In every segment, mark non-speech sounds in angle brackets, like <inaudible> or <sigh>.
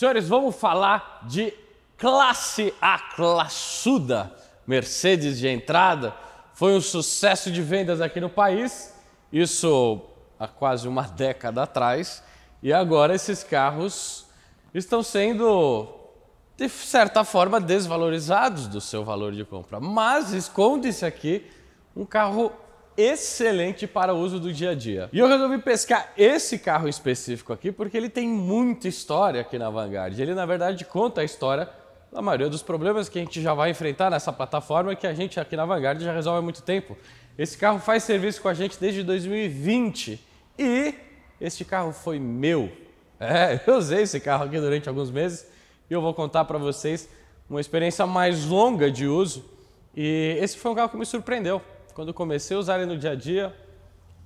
Senhores, vamos falar de classe A, classuda Mercedes de entrada. Foi um sucesso de vendas aqui no país, isso há quase uma década atrás. E agora esses carros estão sendo, de certa forma, desvalorizados do seu valor de compra. Mas esconde-se aqui um carro excelente para o uso do dia a dia. E eu resolvi pescar esse carro específico aqui porque ele tem muita história aqui na Vanguard. Ele na verdade conta a história da maioria dos problemas que a gente já vai enfrentar nessa plataforma que a gente aqui na Vanguard já resolve há muito tempo. Esse carro faz serviço com a gente desde 2020 e este carro foi meu. É, <laughs> eu usei esse carro aqui durante alguns meses e eu vou contar para vocês uma experiência mais longa de uso. E esse foi um carro que me surpreendeu quando eu comecei a usar ele no dia a dia,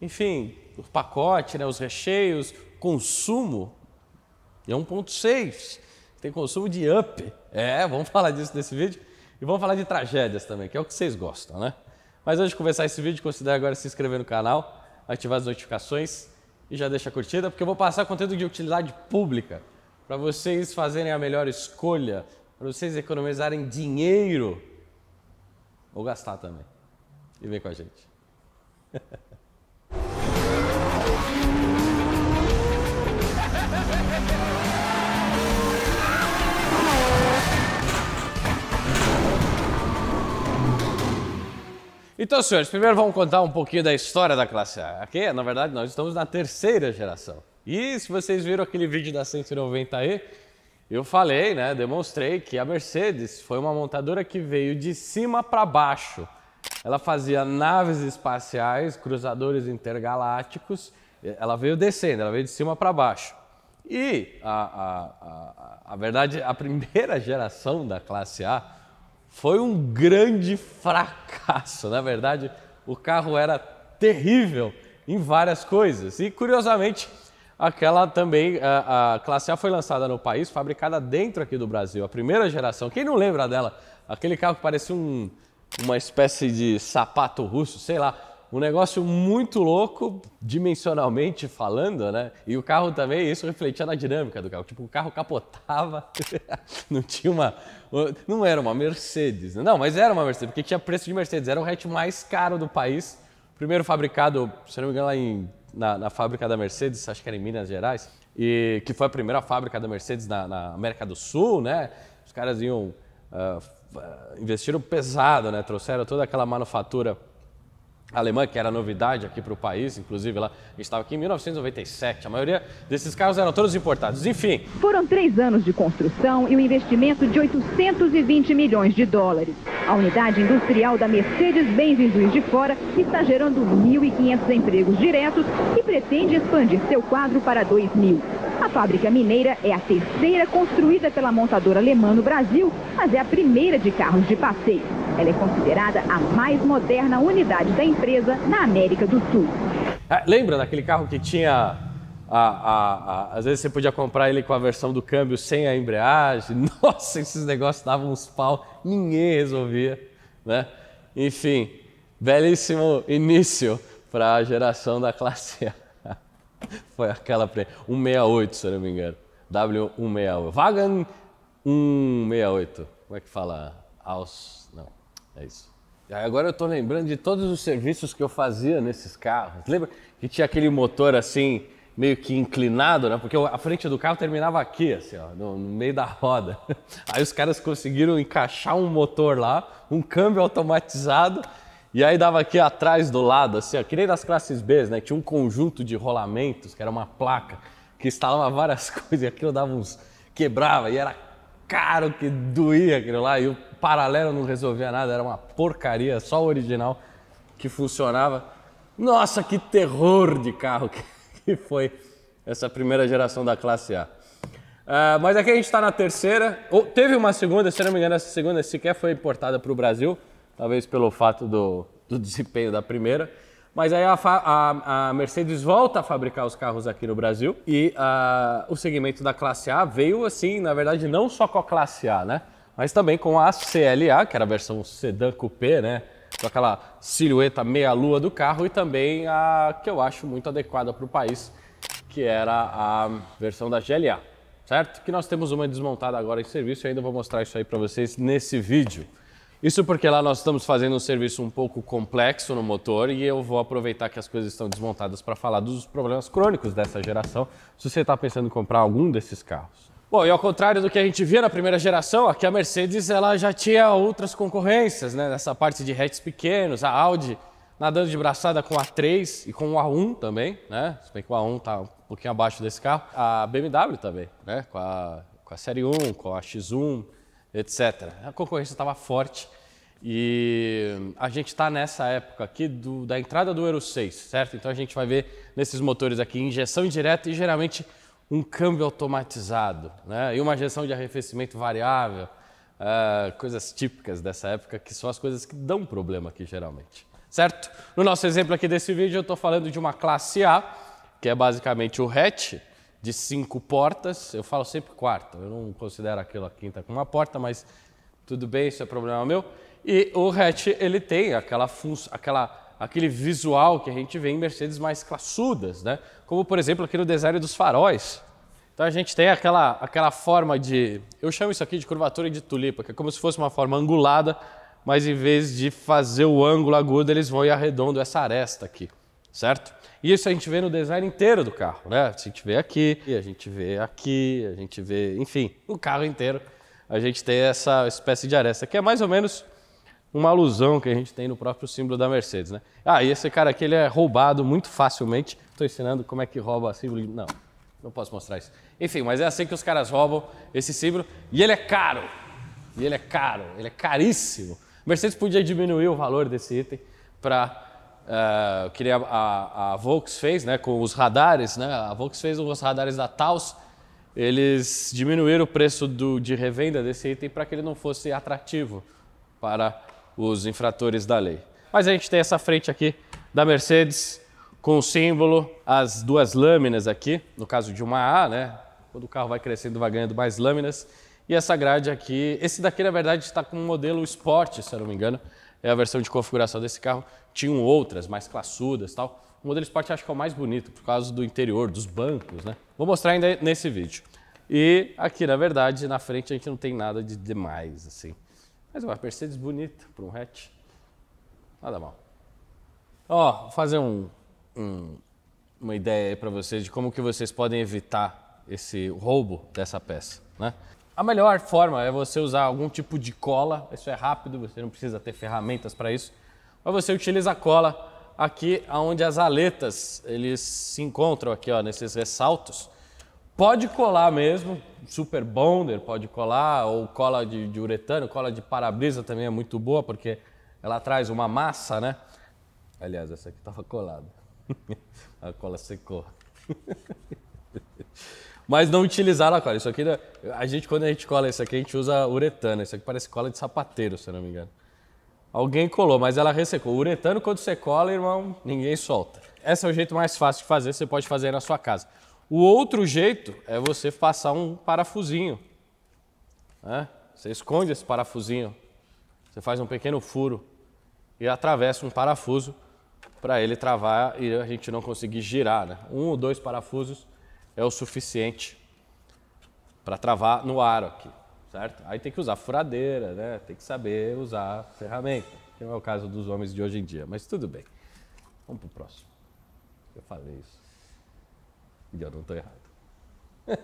enfim, o pacote, né, os recheios, consumo, é 1.6, tem consumo de up. É, vamos <laughs> falar disso nesse vídeo. E vamos falar de tragédias também, que é o que vocês gostam, né? Mas antes de começar esse vídeo, considere agora se inscrever no canal, ativar as notificações e já deixa a curtida, porque eu vou passar conteúdo de utilidade pública para vocês fazerem a melhor escolha, para vocês economizarem dinheiro ou gastar também e vem com a gente. Então, senhores, primeiro vamos contar um pouquinho da história da classe A. Aqui, na verdade, nós estamos na terceira geração. E se vocês viram aquele vídeo da 190e, eu falei, né, demonstrei que a Mercedes foi uma montadora que veio de cima para baixo ela fazia naves espaciais, cruzadores intergalácticos. Ela veio descendo, ela veio de cima para baixo. E a, a, a, a, verdade, a primeira geração da classe A foi um grande fracasso. Na verdade, o carro era terrível em várias coisas. E curiosamente, aquela também, a, a classe A foi lançada no país, fabricada dentro aqui do Brasil. A primeira geração, quem não lembra dela? Aquele carro que parecia um, uma espécie de sapato russo, sei lá, um negócio muito louco, dimensionalmente falando, né? E o carro também, isso refletia na dinâmica do carro. Tipo, o carro capotava, <laughs> não tinha uma. Não era uma Mercedes, né? não, mas era uma Mercedes, porque tinha preço de Mercedes, era o hatch mais caro do país. Primeiro fabricado, se não me engano, lá em, na, na fábrica da Mercedes, acho que era em Minas Gerais, e que foi a primeira fábrica da Mercedes na, na América do Sul, né? Os caras iam Uh, investiram pesado, né? Trouxeram toda aquela manufatura alemã, que era novidade aqui para o país, inclusive lá estava aqui em 1997. A maioria desses carros eram todos importados. Enfim. Foram três anos de construção e um investimento de 820 milhões de dólares. A unidade industrial da Mercedes-Benz em Juiz de Fora está gerando 1.500 empregos diretos e pretende expandir seu quadro para 2.000. A fábrica mineira é a terceira construída pela montadora alemã no Brasil, mas é a primeira de carros de passeio. Ela é considerada a mais moderna unidade da empresa na América do Sul. É, lembra daquele carro que tinha. A, a, a, às vezes você podia comprar ele com a versão do câmbio sem a embreagem. <laughs> Nossa, esses negócios davam uns pau, ninguém resolvia. Né? Enfim, belíssimo início para a geração da classe A. <laughs> Foi aquela pre... 168, se não me engano. W168. Wagen 168. Como é que fala? Aus é isso. Agora eu tô lembrando de todos os serviços que eu fazia nesses carros. Lembra que tinha aquele motor assim, meio que inclinado, né? Porque a frente do carro terminava aqui, assim, ó, no, no meio da roda. <laughs> Aí os caras conseguiram encaixar um motor lá, um câmbio automatizado, e aí dava aqui atrás do lado, assim, ó, que nem das classes B, né? Tinha um conjunto de rolamentos, que era uma placa, que instalava várias <laughs> coisas, e aquilo dava uns. quebrava, e era caro que doía aquilo lá, e o paralelo não resolvia nada, era uma porcaria, só o original que funcionava. Nossa, que terror de carro <laughs> que foi essa primeira geração da classe A. Uh, mas aqui a gente está na terceira. teve uma segunda, se não me engano, essa segunda sequer foi importada para o Brasil, talvez pelo fato do, do desempenho da primeira. Mas aí a, a, a, Mercedes volta a fabricar os carros aqui no Brasil e uh, o segmento da classe A veio assim, na verdade, não só com a classe A, né? mas também com a CLA, que era a versão sedã coupé, né? Com aquela silhueta meia-lua do carro e também a que eu acho muito adequada para o país, que era a versão da GLA, certo? Que nós temos uma desmontada agora em serviço e ainda vou mostrar isso aí para vocês nesse vídeo. Isso porque lá nós estamos fazendo um serviço um pouco complexo no motor e eu vou aproveitar que as coisas estão desmontadas para falar dos problemas crônicos dessa geração, se você está pensando em comprar algum desses carros. Bom, e ao contrário do que a gente via na primeira geração, aqui a Mercedes ela já tinha outras concorrências, né? Nessa parte de hatches pequenos, a Audi nadando de braçada com a 3 e com o A1 também, né? Se bem que o A1 tá um pouquinho abaixo desse carro. A BMW também, né? Com a, com a Série 1, com a X1, etc. A concorrência estava forte e a gente está nessa época aqui do, da entrada do Euro 6, certo? Então a gente vai ver nesses motores aqui injeção indireta e geralmente um câmbio automatizado né? e uma gestão de arrefecimento variável, uh, coisas típicas dessa época, que são as coisas que dão problema aqui geralmente. Certo? No nosso exemplo aqui desse vídeo, eu estou falando de uma classe A, que é basicamente o hatch de cinco portas. Eu falo sempre quarta, eu não considero aquilo a quinta como uma porta, mas tudo bem, isso é problema meu. E o hatch ele tem aquela, aquela aquele visual que a gente vê em Mercedes mais classudas, né? como por exemplo aqui no desenho dos faróis. Então a gente tem aquela, aquela forma de. Eu chamo isso aqui de curvatura de tulipa, que é como se fosse uma forma angulada, mas em vez de fazer o ângulo agudo, eles vão e arredondam essa aresta aqui, certo? E isso a gente vê no design inteiro do carro, né? A gente vê aqui, a gente vê aqui, a gente vê, enfim, o carro inteiro. A gente tem essa espécie de aresta, que é mais ou menos uma alusão que a gente tem no próprio símbolo da Mercedes, né? Ah, e esse cara aqui ele é roubado muito facilmente. Estou ensinando como é que rouba símbolo. Não, não posso mostrar isso. Enfim, mas é assim que os caras roubam esse símbolo e ele é caro. E ele é caro, ele é caríssimo. Mercedes podia diminuir o valor desse item para uh, eh, que a, a, a Volks fez, né, com os radares, né? A Volks fez os radares da Taos. Eles diminuíram o preço do, de revenda desse item para que ele não fosse atrativo para os infratores da lei. Mas a gente tem essa frente aqui da Mercedes com o símbolo, as duas lâminas aqui, no caso de uma A, né? Quando o carro vai crescendo, vai ganhando mais lâminas. E essa grade aqui, esse daqui na verdade está com um modelo Sport, se eu não me engano, é a versão de configuração desse carro. Tinham outras mais classudas tal. O modelo Sport acho que é o mais bonito por causa do interior, dos bancos, né? Vou mostrar ainda nesse vídeo. E aqui, na verdade, na frente a gente não tem nada de demais, assim. Mas uma Mercedes bonita para um hatch. Nada mal. Ó, vou fazer um, um, uma ideia aí para vocês de como que vocês podem evitar esse roubo dessa peça, né? A melhor forma é você usar algum tipo de cola, isso é rápido, você não precisa ter ferramentas para isso, mas você utiliza a cola aqui onde as aletas eles se encontram aqui ó, nesses ressaltos Pode colar mesmo, super bonder pode colar, ou cola de, de uretano, cola de para-brisa também é muito boa, porque ela traz uma massa, né? Aliás, essa aqui estava colada. <laughs> A cola secou. <laughs> Mas não utilizaram a cola. Isso aqui, né, a gente, quando a gente cola isso aqui, a gente usa uretano. Isso aqui parece cola de sapateiro, se eu não me engano. Alguém colou, mas ela ressecou. O uretano, quando você cola, irmão, ninguém solta. Esse é o jeito mais fácil de fazer, você pode fazer aí na sua casa. O outro jeito é você passar um parafusinho. Né? Você esconde esse parafusinho, você faz um pequeno furo e atravessa um parafuso para ele travar e a gente não conseguir girar. Né? Um ou dois parafusos é o suficiente para travar no aro aqui, certo? Aí tem que usar furadeira, né? Tem que saber usar ferramenta, que não é o caso dos homens de hoje em dia, mas tudo bem. Vamos pro próximo. Eu falei isso não estou errado. <laughs>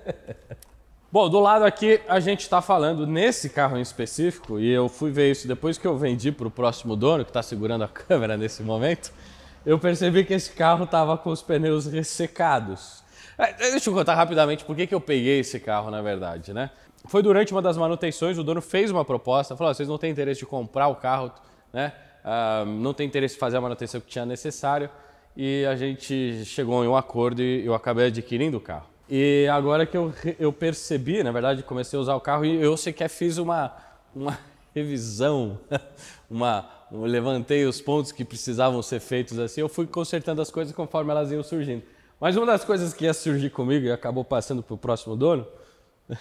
Bom, do lado aqui a gente está falando nesse carro em específico, e eu fui ver isso depois que eu vendi para o próximo dono, que está segurando a <laughs> câmera nesse momento, eu percebi que esse carro estava com os pneus ressecados. É, deixa eu contar rapidamente por que, que eu peguei esse carro, na verdade, né? Foi durante uma das manutenções, o dono fez uma proposta, falou, oh, vocês não têm interesse de comprar o carro, né? Ah, não tem interesse de fazer a manutenção que tinha necessário e a gente chegou em um acordo e eu acabei adquirindo o carro. E agora que eu, eu percebi, na verdade, comecei a usar o carro e eu sequer fiz uma, uma <laughs> revisão, <laughs> uma, eu levantei os pontos que precisavam ser feitos assim, eu fui consertando as coisas conforme elas iam surgindo. Mas uma das coisas que ia surgir comigo e acabou passando para o próximo dono <laughs>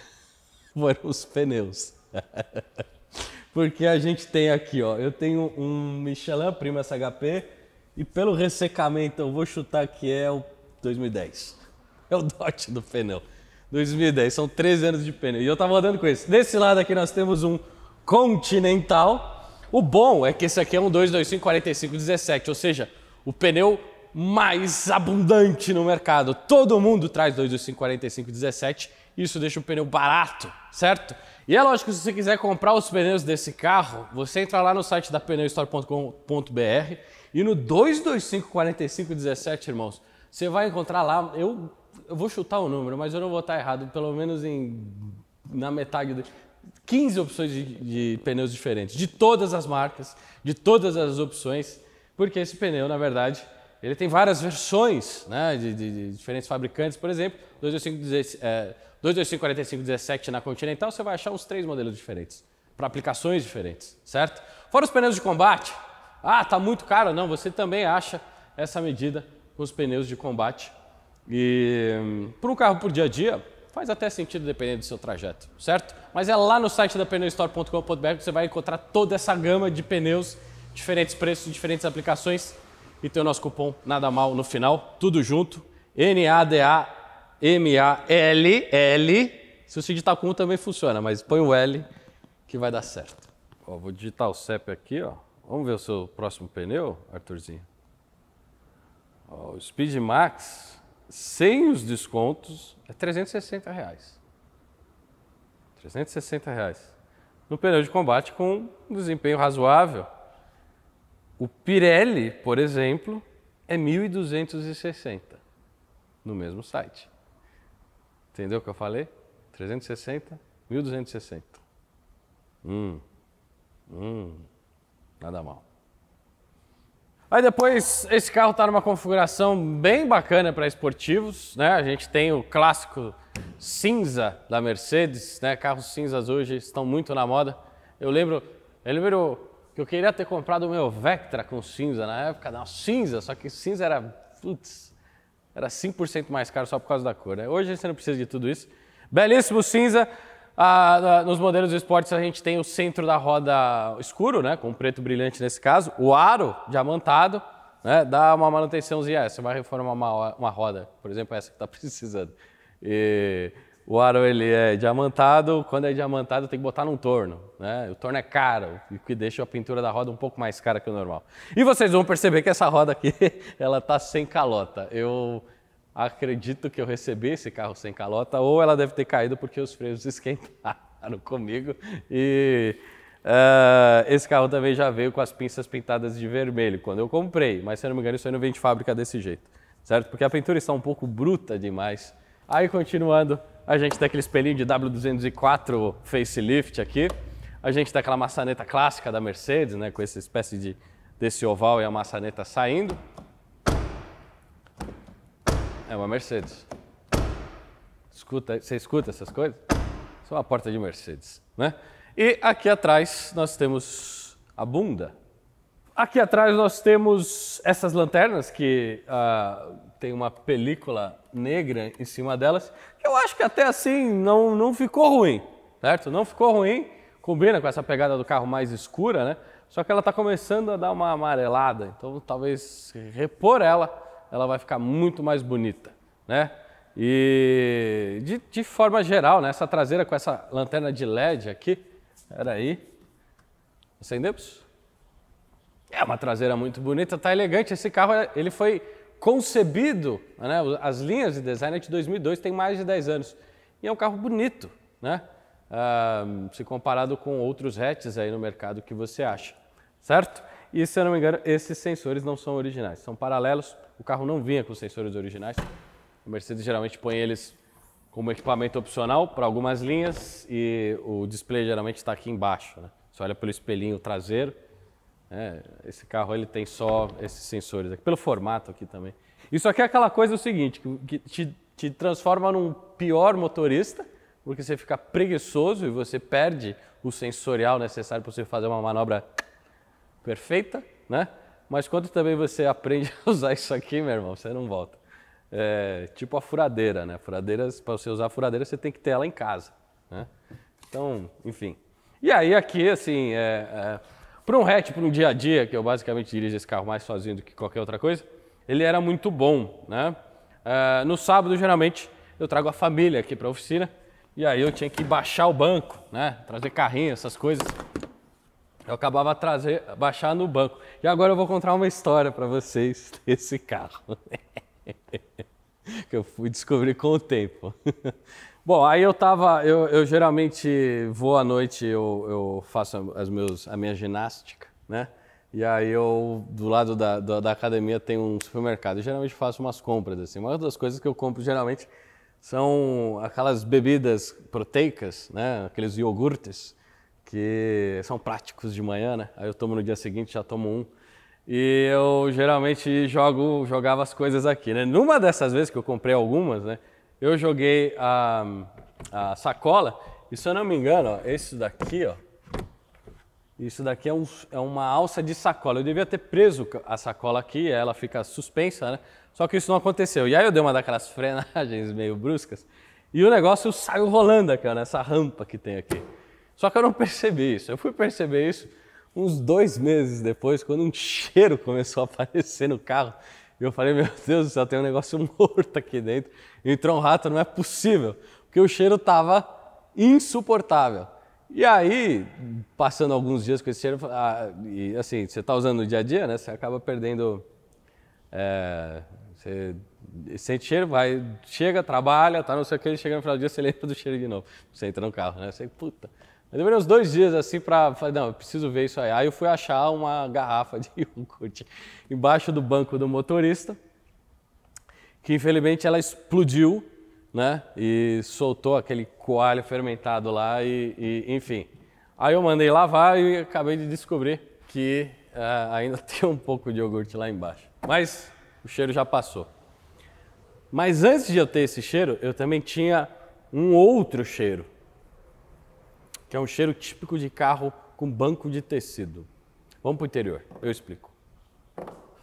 foram os pneus. Porque a gente tem aqui, ó, eu tenho um Michelin Primas SHP e pelo ressecamento, eu vou chutar que é o 2010. É o dote do pneu. 2010, são 13 anos de pneu. E eu tava andando com esse. Desse lado aqui nós temos um Continental. O bom é que esse aqui é um 225 45 17, ou seja, o pneu mais abundante no mercado. Todo mundo traz 225 45 17, isso deixa o pneu barato, certo? E é lógico, que se você quiser comprar os pneus desse carro, você entra lá no site da pneustore.com.br e no 225 45 17, irmãos, você vai encontrar lá, eu, eu vou chutar o número, mas eu não vou estar errado, pelo menos em, na metade do, 15 opções de, de, pneus diferentes, de todas as marcas, de todas as opções, porque esse pneu, na verdade, ele tem várias versões né, de, de, de diferentes fabricantes. Por exemplo, 225, 45 17 na Continental, você vai achar uns três modelos diferentes, para aplicações diferentes, certo? Fora os pneus de combate, ah, tá muito caro. Não, você também acha essa medida com os pneus de combate. E para um carro por dia a dia, faz até sentido dependendo do seu trajeto, certo? Mas é lá no site da pneustore.com.br que você vai encontrar toda essa gama de pneus, diferentes preços, diferentes aplicações e tem o nosso cupom nada mal no final, tudo junto, N A D A M A L L. Se você digitar tá com um também funciona, mas põe o L que vai dar certo. Ó, vou digitar o CEP aqui, ó. Vamos ver o seu próximo pneu, Arthurzinho? O Speed Max, sem os descontos, é 360 reais. 360 reais. No pneu de combate com um desempenho razoável. O Pirelli, por exemplo, é 1.260 no mesmo site. Entendeu o que eu falei? 360, 1.260. Hum, hum. Nada mal. Aí depois, esse carro está numa configuração bem bacana para esportivos, né? A gente tem o clássico cinza da Mercedes, né? Carros cinzas hoje estão muito na moda. Eu lembro, eu lembro que eu queria ter comprado o meu Vectra com cinza na época, não, cinza, só que cinza era, putz, era 5% mais caro só por causa da cor, né? Hoje você não precisa de tudo isso. Belíssimo cinza, ah, nos modelos de esportes a gente tem o centro da roda escuro, né, com preto brilhante nesse caso, o aro diamantado, né, dá uma manutençãozinha. Ah, você vai reformar uma, uma roda, por exemplo, essa que está <laughs> precisando. E o aro ele é diamantado, quando é diamantado tem que botar num torno. Né? O torno é caro, o que deixa a pintura da roda um pouco mais cara que o normal. E vocês vão perceber que essa roda aqui <laughs> ela está sem calota. Eu acredito que eu recebi esse carro sem calota, ou ela deve ter caído porque os freios <laughs> esquentaram comigo. E uh, esse carro também já veio com as pinças pintadas de vermelho quando eu comprei, mas se não me engano, isso aí não vem de fábrica desse jeito, certo? Porque a pintura está um pouco bruta demais. Aí, continuando, a gente tem aquele espelhinho de W204 facelift aqui. A gente tem aquela maçaneta clássica da Mercedes, né, com essa espécie de, desse oval e a maçaneta saindo. É uma Mercedes. Escuta, você escuta essas coisas? Isso é uma porta de Mercedes, né? E aqui atrás nós temos a bunda. Aqui atrás nós temos essas lanternas que uh, tem uma película negra em cima delas. Eu acho que até assim não, não ficou ruim, certo? Não ficou ruim, combina com essa pegada do carro mais escura, né? Só que ela está começando a dar uma amarelada, então talvez repor ela ela vai ficar muito mais bonita, né? E de, de forma geral, né, essa traseira com essa lanterna de LED aqui, peraí, acendemos? É uma traseira muito bonita, tá elegante. Esse carro é, ele foi concebido, né? as linhas de design é de 2002, tem mais de 10 anos. E é um carro bonito, né? Ah, se comparado com outros hatches aí no mercado que você acha, certo? E se eu não me engano, esses sensores não são originais, são paralelos. O carro não vinha com sensores originais. O Mercedes geralmente põe eles como equipamento opcional para algumas linhas e o display geralmente está aqui embaixo. Né? Você olha pelo espelhinho traseiro. Né? Esse carro ele tem só esses sensores aqui, pelo formato aqui também. Isso aqui é aquela coisa é o seguinte, que te, te transforma num pior motorista, porque você fica preguiçoso e você perde o sensorial necessário para você fazer uma manobra perfeita, né? Mas quando também você aprende <laughs> a usar isso aqui, meu irmão, você não volta. É, tipo a furadeira, né? Furadeiras, para você usar a furadeira, você tem que ter ela em casa. Né? Então, enfim. E aí aqui, assim, é, é, para um hatch, para um dia a dia, que eu basicamente dirijo esse carro mais sozinho do que qualquer outra coisa, ele era muito bom, né? É, no sábado, geralmente, eu trago a família aqui para a oficina, e aí eu tinha que baixar o banco, né? Trazer carrinho, essas coisas. Eu acabava trazer, baixar no banco. E agora eu vou contar uma história para vocês <laughs> desse carro. que eu fui descobrir com o tempo. <laughs> Bom, aí eu tava, eu, eu geralmente vou à noite, eu, eu faço as meus, a minha ginástica, né? E aí eu, do lado da, da, da academia tem um supermercado. Eu geralmente faço umas compras, assim. Uma das coisas que eu compro geralmente são aquelas bebidas proteicas, né? Aqueles iogurtes que são práticos de manhã, né? Aí eu tomo no dia seguinte, já tomo um. E eu geralmente jogo, jogava as coisas aqui, né? Numa dessas vezes que eu comprei algumas, né? Eu joguei a, a sacola e se eu não me engano, ó, isso daqui, ó. Isso daqui é, um, é, uma alça de sacola. Eu devia ter preso a sacola aqui, ela fica suspensa, né? Só que isso não aconteceu. E aí eu dei uma daquelas <laughs> frenagens meio bruscas e o negócio saiu rolando aqui, ó, nessa rampa que tem aqui. Só que eu não percebi isso. Eu fui perceber isso uns dois meses depois, quando um cheiro começou a aparecer no carro. E eu falei, meu Deus do céu, tem um negócio <laughs> morto aqui dentro. Entrou um rato, não é possível. Porque o cheiro estava insuportável. E aí, passando alguns dias com esse cheiro, ah, e assim, você está usando no dia a dia, né? Você acaba perdendo. É, você sente cheiro, vai, chega, trabalha, tá, não sei o que, chega no final do dia, você lembra do cheiro de novo. Você entra no carro, né? Você, puta. Eu demorei uns dois dias assim para falar, não, eu preciso ver isso aí. Aí eu fui achar uma garrafa de <laughs> iogurte embaixo do banco do motorista, que infelizmente ela explodiu, né? E soltou aquele coalho fermentado lá e, e enfim. Aí eu mandei lavar e acabei de descobrir que uh, ainda <laughs> tem um pouco de iogurte lá embaixo. Mas o cheiro já passou. Mas antes de eu ter esse cheiro, eu também tinha um outro cheiro que é um cheiro típico de carro com banco de tecido. Vamos para o interior, eu explico.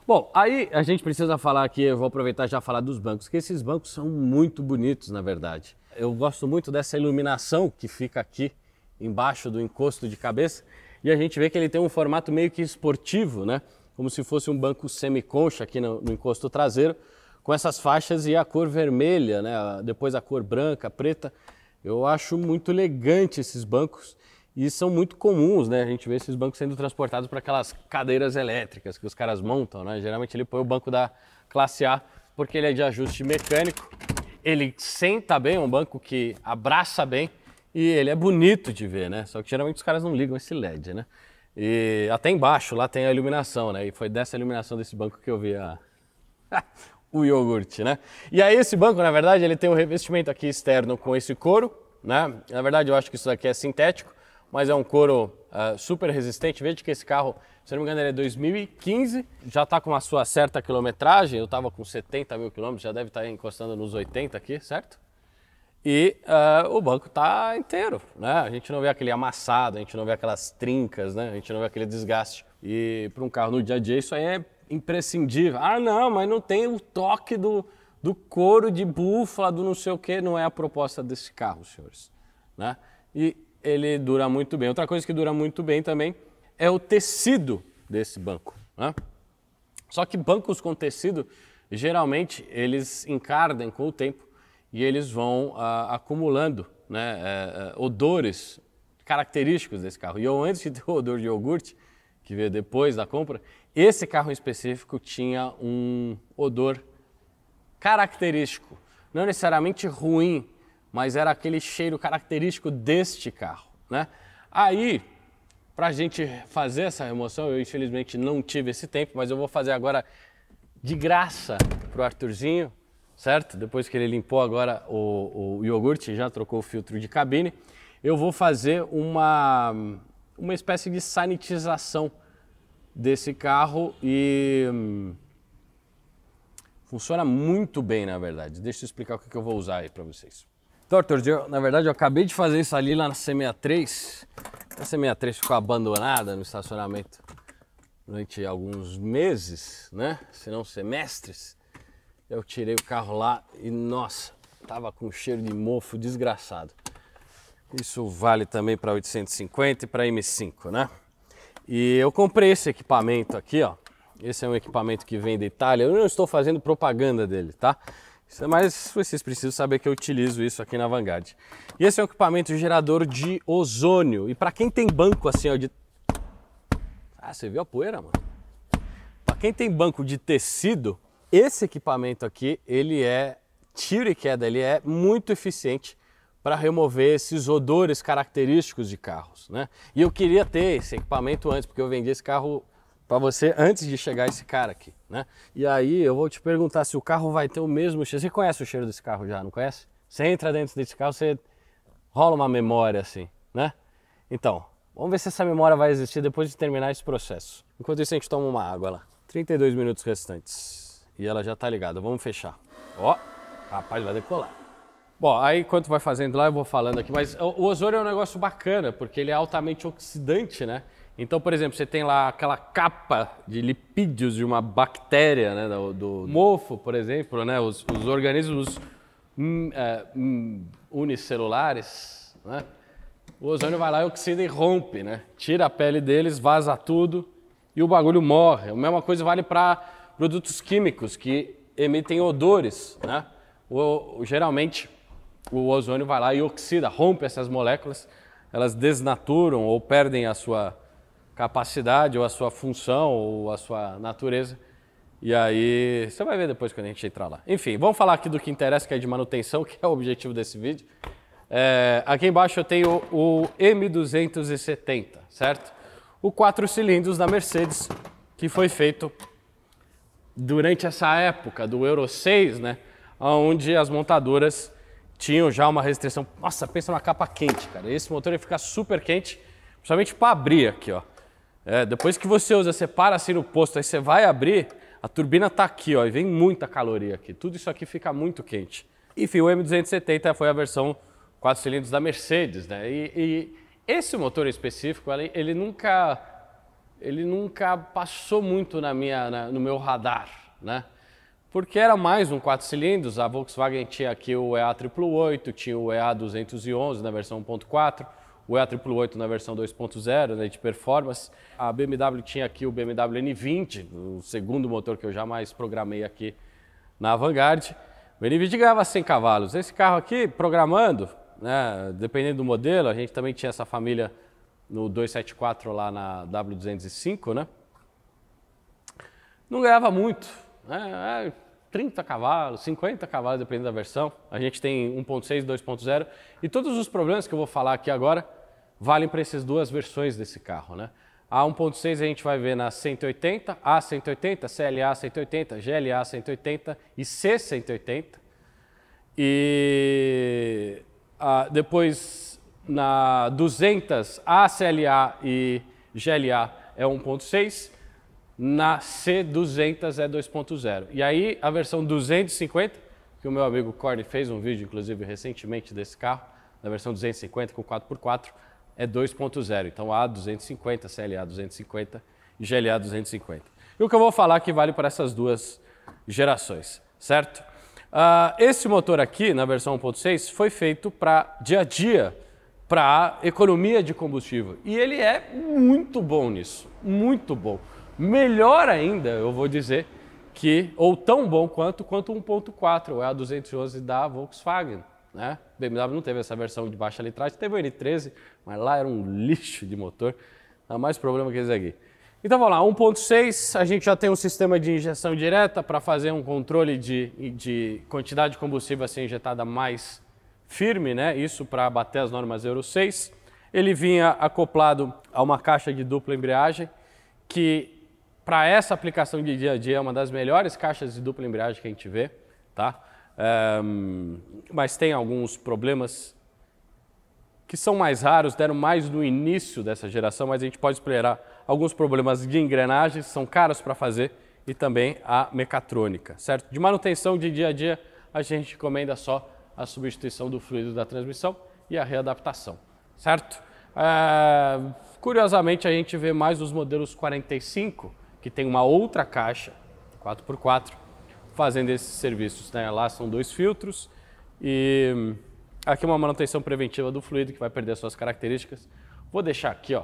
Bom, aí a gente precisa falar aqui, eu vou aproveitar já falar dos bancos, que esses bancos são muito bonitos, na verdade. Eu gosto muito dessa iluminação que fica aqui embaixo do encosto de cabeça e a gente vê que ele tem um formato meio que esportivo, né? Como se fosse um banco semi-concha aqui no, no encosto traseiro, com essas faixas e a cor vermelha, né? Depois a cor branca, preta. Eu acho muito elegante esses bancos e são muito comuns, né? A gente vê esses bancos sendo transportados para aquelas cadeiras elétricas que os caras montam, né? Geralmente ele põe o banco da classe A porque ele é de ajuste mecânico, ele senta bem, é um banco que abraça bem e ele é bonito de ver, né? Só que geralmente os caras não ligam esse LED, né? E até embaixo lá tem a iluminação, né? E foi dessa iluminação desse banco que eu vi a <laughs> o iogurte, né? E aí esse banco, na verdade, ele tem um revestimento aqui externo com esse couro, né? Na verdade, eu acho que isso daqui é sintético, mas é um couro uh, super resistente. Veja que esse carro, se não me engano, ele é 2015, já está com a sua certa quilometragem. Eu estava com 70 mil quilômetros, já deve estar tá encostando nos 80 aqui, certo? E uh, o banco está inteiro, né? A gente não vê aquele amassado, a gente não vê aquelas trincas, né? A gente não vê aquele desgaste. E para um carro no dia a dia isso aí é imprescindível. Ah, não, mas não tem o toque do, do couro de búfala, do não sei o quê. Não é a proposta desse carro, senhores. Né? E ele dura muito bem. Outra coisa que dura muito bem também é o tecido desse banco. Né? Só que bancos com tecido, geralmente, eles encardem com o tempo e eles vão ah, acumulando né, eh, odores característicos desse carro. E eu, antes de ter o odor de iogurte, que veio depois da compra, esse carro em específico tinha um odor característico, não necessariamente ruim, mas era aquele cheiro característico deste carro, né? Aí, para a gente fazer essa remoção, eu infelizmente não tive esse tempo, mas eu vou fazer agora de graça para o Arthurzinho, certo? Depois que ele limpou agora o, o iogurte, já trocou o filtro de cabine, eu vou fazer uma, uma espécie de sanitização desse carro e hum, funciona muito bem, na verdade. Deixa eu explicar o que, que eu vou usar aí para vocês. Então, Arthur, na verdade eu acabei de fazer isso ali lá na C63. A C63 ficou abandonada no estacionamento durante alguns meses, né? Se não semestres. Eu tirei o carro lá e, nossa, tava com cheiro de mofo desgraçado. Isso vale também para 850 e para M5, né? E eu comprei esse equipamento aqui, ó. Esse é um equipamento que vem da Itália. Eu não estou fazendo propaganda dele, tá? É Mas vocês precisam saber que eu utilizo isso aqui na Vanguard. E esse é um equipamento gerador de ozônio. E para quem tem banco assim, ó, de... Ah, você viu a poeira, mano? Para quem tem banco de tecido, esse equipamento aqui, ele é tiro e queda, ele é muito eficiente para remover esses odores característicos de carros. Né? E eu queria ter esse equipamento antes, porque eu vendi esse carro para você antes de chegar esse cara aqui. Né? E aí eu vou te perguntar se o carro vai ter o mesmo cheiro. Você conhece o cheiro desse carro já, não conhece? Você entra dentro desse carro, você rola uma memória assim, né? Então, vamos ver se essa memória vai existir depois de terminar esse processo. Enquanto isso, a gente toma uma água lá. 32 minutos restantes. E ela já tá ligada, vamos fechar. Ó, rapaz, vai decolar. Bom, aí enquanto vai fazendo lá, eu vou falando aqui, mas o ozônio é um negócio bacana, porque ele é altamente oxidante, né? Então, por exemplo, você tem lá aquela capa de lipídios de uma bactéria, né? Do, do mofo, por exemplo, né? Os, os organismos hum, é, hum, unicelulares, né? O ozônio vai lá e oxida e rompe, né? Tira a pele deles, vaza tudo e o bagulho morre. A mesma coisa vale para produtos químicos que emitem odores, né? O, geralmente o ozônio vai lá e oxida, rompe essas moléculas, elas desnaturam ou perdem a sua capacidade ou a sua função ou a sua natureza. E aí, você vai ver depois quando a gente entrar lá. Enfim, vamos falar aqui do que interessa, que é de manutenção, <laughs> que é o objetivo desse vídeo. É, aqui embaixo eu tenho o M270, certo? O quatro cilindros da Mercedes, que foi feito durante essa época do Euro 6, né? Onde as montadoras tinham já uma restrição. Nossa, pensa numa capa quente, cara. Esse motor ia ficar super quente, principalmente para abrir aqui, ó. É, depois que você usa, você para assim no posto, aí você vai abrir, a turbina tá aqui, ó, e vem muita caloria aqui. Tudo isso aqui fica muito quente. Enfim, o M270 foi a versão 4 cilindros da Mercedes, né? E, e esse motor específico, ele, ele, nunca, ele nunca passou muito na minha, na, no meu radar, né? Porque era mais um 4 cilindros, a Volkswagen tinha aqui o EA888, tinha o EA211 na versão 1.4, o EA888 na versão 2.0 né, de performance, a BMW tinha aqui o BMW N20, o segundo motor que eu jamais programei aqui na Vanguard. O N20 ganhava 100 cavalos, esse carro aqui, programando, né, dependendo do modelo, a gente também tinha essa família no 274 lá na W205, né? Não ganhava muito, é, é 30 cavalos, 50 cavalos, dependendo da versão. A gente tem 1.6, 2.0 e todos os problemas que eu vou falar aqui agora valem para essas duas versões desse carro, né? A 1.6 a gente vai ver na 180, A180, CLA 180, GLA 180 e C180. E ah, depois na 200, A, CLA e GLA é 1.6 na C200 é 2.0. E aí a versão 250, que o meu amigo Corny fez um vídeo, inclusive, recentemente desse carro, na versão 250 com 4x4, é 2.0. Então A250, CLA250 e GLA250. E o que eu vou falar que vale para essas duas gerações, certo? Uh, esse motor aqui, na versão 1.6, foi feito para dia a dia, para economia de combustível. E ele é muito bom nisso, muito bom. Melhor ainda, eu vou dizer que, ou tão bom quanto, quanto 1.4, é A211 da Volkswagen. Né? BMW não teve essa versão de baixa litragem, teve o N13, mas lá era um lixo de motor, dá tá, mais problema que esse aqui. Então vamos lá, 1.6, a gente já tem um sistema de injeção direta para fazer um controle de, de quantidade de combustível a ser injetada mais firme, né? Isso para bater as normas Euro 6. Ele vinha acoplado a uma caixa de dupla embreagem que para essa aplicação de dia a dia, é uma das melhores caixas de dupla embreagem que a gente vê, tá? Um, mas tem alguns problemas que são mais raros, deram mais no início dessa geração, mas a gente pode explorar alguns problemas de engrenagem, são caros para fazer, e também a mecatrônica, certo? De manutenção de dia a dia, a gente recomenda só a substituição do fluido da transmissão e a readaptação, certo? É, curiosamente, a gente vê mais os modelos 45, que tem uma outra caixa 4x4 fazendo esses serviços. Né? Lá são dois filtros e aqui é uma manutenção preventiva do fluido que vai perder suas características. Vou deixar aqui ó,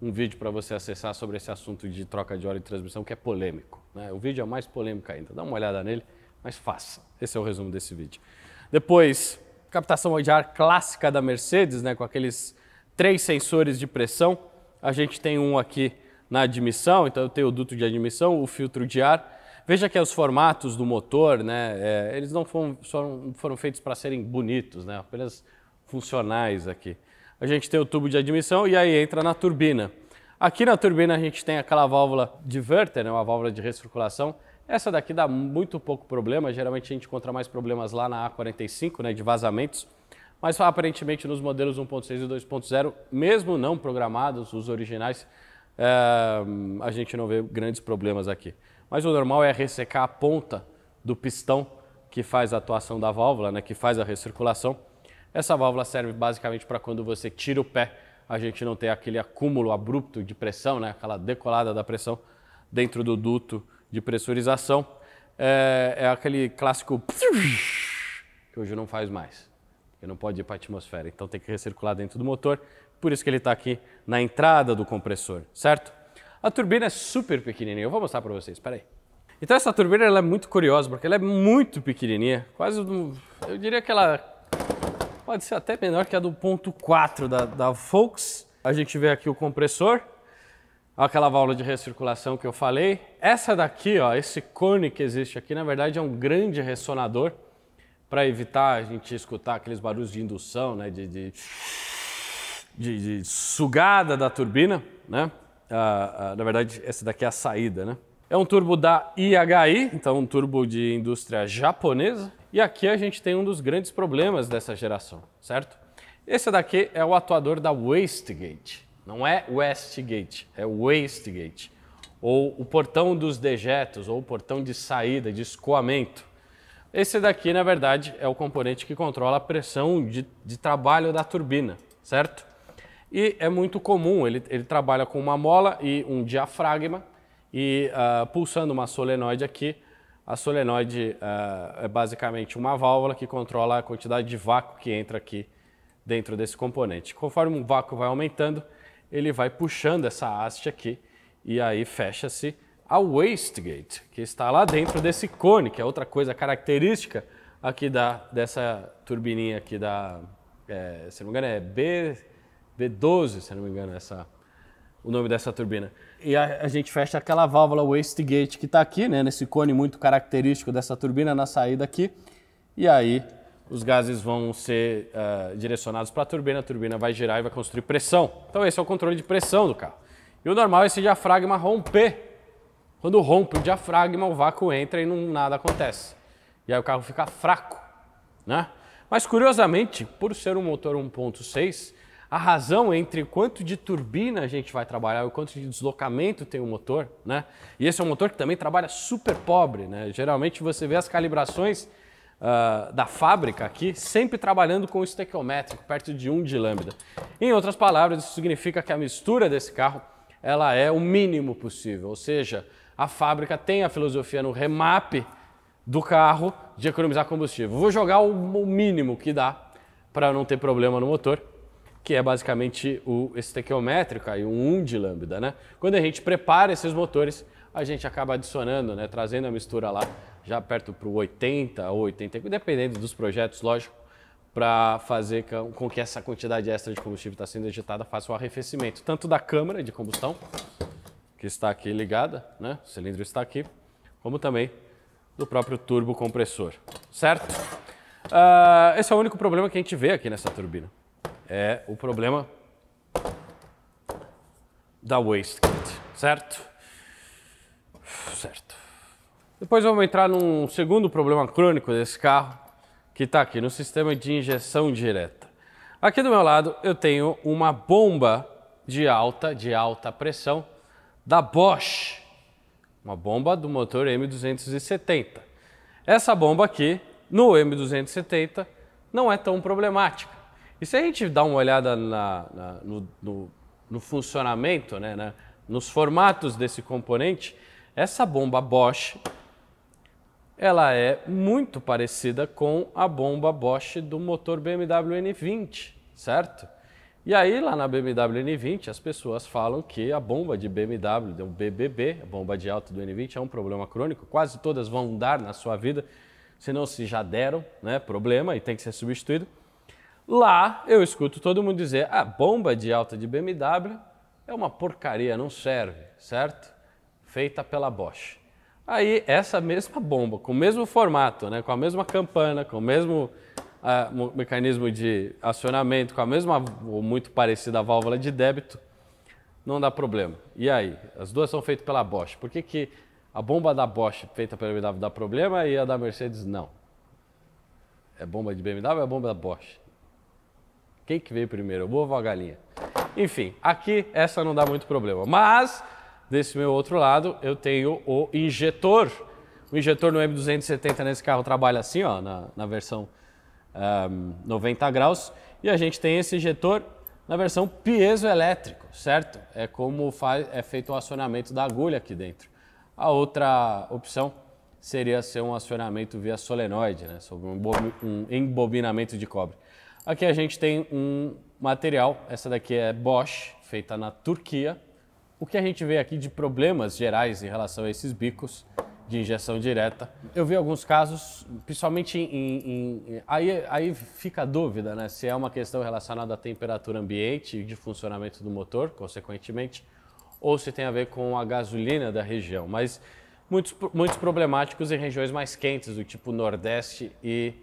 um vídeo para você acessar sobre esse assunto de troca de óleo de transmissão que é polêmico. Né? O vídeo é mais polêmico ainda, dá uma olhada nele, mas faça. Esse é o resumo desse vídeo. Depois, captação de ar clássica da Mercedes, né, com aqueles três sensores de pressão. A gente tem um aqui na admissão, então eu tenho o duto de admissão, o filtro de ar. Veja que é os formatos do motor, né, é, eles não foram, foram, foram feitos para serem bonitos, né, apenas funcionais aqui. A gente tem o tubo de admissão e aí entra na turbina. Aqui na turbina a gente tem aquela válvula diverter, né, uma válvula de recirculação. Essa daqui dá muito pouco problema, geralmente a gente encontra mais problemas lá na A45, né, de vazamentos. Mas aparentemente nos modelos 1.6 e 2.0, mesmo não programados, os originais, é, a gente não vê grandes problemas aqui. Mas o normal é ressecar a ponta do pistão que faz a atuação da válvula, né, que faz a recirculação. Essa válvula serve basicamente para quando você tira o pé, a gente não tem aquele acúmulo abrupto de pressão, né, aquela decolada da pressão dentro do duto de pressurização. É, é aquele clássico que hoje não faz mais, porque não pode ir para a atmosfera, então tem que recircular dentro do motor. Por isso que ele está aqui na entrada do compressor, certo? A turbina é super pequenininha. Eu vou mostrar para vocês, Espera aí. Então essa turbina ela é muito curiosa, porque ela é muito pequenininha. Quase, eu diria que ela pode ser até menor que a do ponto 4 da, da Volks. A gente vê aqui o compressor, aquela válvula de recirculação que eu falei. Essa daqui, ó, esse cone que existe aqui, na verdade é um grande ressonador para evitar a gente escutar aqueles barulhos de indução, né, de, de de, de sugada da turbina, né? Ah, ah, na verdade, essa daqui é a saída, né? É um turbo da IHI, então um turbo de indústria japonesa. E aqui a gente tem um dos grandes problemas dessa geração, certo? Esse daqui é o atuador da Wastegate. Não é Westgate, é Wastegate. Ou o portão dos dejetos, ou o portão de saída, de escoamento. Esse daqui, na verdade, é o componente que controla a pressão de, de trabalho da turbina, certo? E é muito comum, ele, ele trabalha com uma mola e um diafragma, e uh, pulsando uma solenoide aqui. A solenoide uh, é basicamente uma válvula que controla a quantidade de vácuo que entra aqui dentro desse componente. Conforme o vácuo vai aumentando, ele vai puxando essa haste aqui e aí fecha-se a wastegate, que está lá dentro desse cone, que é outra coisa característica aqui da, dessa turbininha aqui da, é, se não me engano, é B... V12, se não me engano, essa, o nome dessa turbina. E a, a gente fecha aquela válvula wastegate que está aqui, né, nesse cone muito característico dessa turbina na saída aqui. E aí os gases vão ser uh, direcionados para a turbina, a turbina vai girar e vai construir pressão. Então esse é o controle de pressão do carro. E o normal é esse diafragma romper. Quando rompe o diafragma, o vácuo entra e não, nada acontece. E aí o carro fica fraco, né? Mas curiosamente, por ser um motor 1.6, a razão entre quanto de turbina a gente vai trabalhar e quanto de deslocamento tem o motor, né? E esse é um motor que também trabalha super pobre, né? Geralmente você vê as calibrações uh, da fábrica aqui sempre trabalhando com o estequiométrico, perto de 1 de lambda. Em outras palavras, isso significa que a mistura desse carro ela é o mínimo possível, ou seja, a fábrica tem a filosofia no remap do carro de economizar combustível. Vou jogar o mínimo que dá para não ter problema no motor que é basicamente o estequiométrico, aí o 1 de lambda, né? Quando a gente prepara esses motores, a gente acaba adicionando, né, trazendo a mistura lá já perto para o 80 ou 80, dependendo dos projetos, lógico, para fazer com que essa quantidade extra de combustível está sendo injetada faça o arrefecimento, tanto da câmara de combustão, que está aqui ligada, né? O cilindro está aqui, como também do próprio turbo compressor certo? Uh, esse é o único problema que a gente vê aqui nessa turbina é o problema da waistcoat, certo? Certo. Depois vamos entrar num segundo problema crônico desse carro, que está aqui no sistema de injeção direta. Aqui do meu lado eu tenho uma bomba de alta, de alta pressão da Bosch, uma bomba do motor M270. Essa bomba aqui, no M270, não é tão problemática. E se a gente dá uma olhada na, na, no, no, no, funcionamento, né, né, nos formatos desse componente, essa bomba Bosch ela é muito parecida com a bomba Bosch do motor BMW N20, certo? E aí lá na BMW N20 as pessoas falam que a bomba de BMW, o BBB, a bomba de alta do N20 é um problema crônico, quase todas vão dar na sua vida, se não se já deram, né, problema e tem que ser substituído. Lá eu escuto todo mundo dizer: a bomba de alta de BMW é uma porcaria, não serve, certo? Feita pela Bosch. Aí essa mesma bomba, com o mesmo formato, né, com a mesma campana, com o mesmo uh, mecanismo de acionamento, com a mesma ou muito parecida válvula de débito, não dá problema. E aí? As duas são feitas pela Bosch. Por que, que a bomba da Bosch feita pela BMW dá problema e a da Mercedes não? É bomba de BMW ou é bomba da Bosch? Quem que veio primeiro, o ovo ou a galinha? Enfim, aqui essa não dá muito problema. Mas, desse meu outro lado, eu tenho o injetor. O injetor no M270 nesse carro trabalha assim, ó, na, na versão um, ehm, 90 graus. E a gente tem esse injetor na versão piezoelétrico, certo? É como faz, é feito o acionamento da agulha aqui dentro. A outra opção seria ser um acionamento via solenoide, né? Sobre um, um embobinamento de cobre. Aqui a gente tem um material, essa daqui é Bosch, feita na Turquia. O que a gente vê aqui de problemas gerais em relação a esses bicos de injeção direta. Eu vi alguns casos, principalmente em... em aí, aí fica a dúvida, né? Se é uma questão relacionada à temperatura ambiente e de funcionamento do motor, consequentemente, ou se tem a ver com a gasolina da região. Mas muitos, muitos problemáticos em regiões mais quentes, do tipo Nordeste e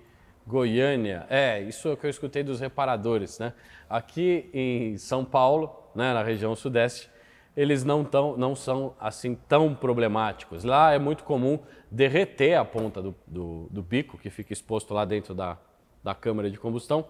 Goiânia. É, isso é o que eu escutei dos reparadores, né? Aqui em São Paulo, né, na região sudeste, eles não, tão, não são assim tão problemáticos. Lá é muito comum derreter a ponta do, do, do bico que fica exposto lá dentro da, da câmara de combustão.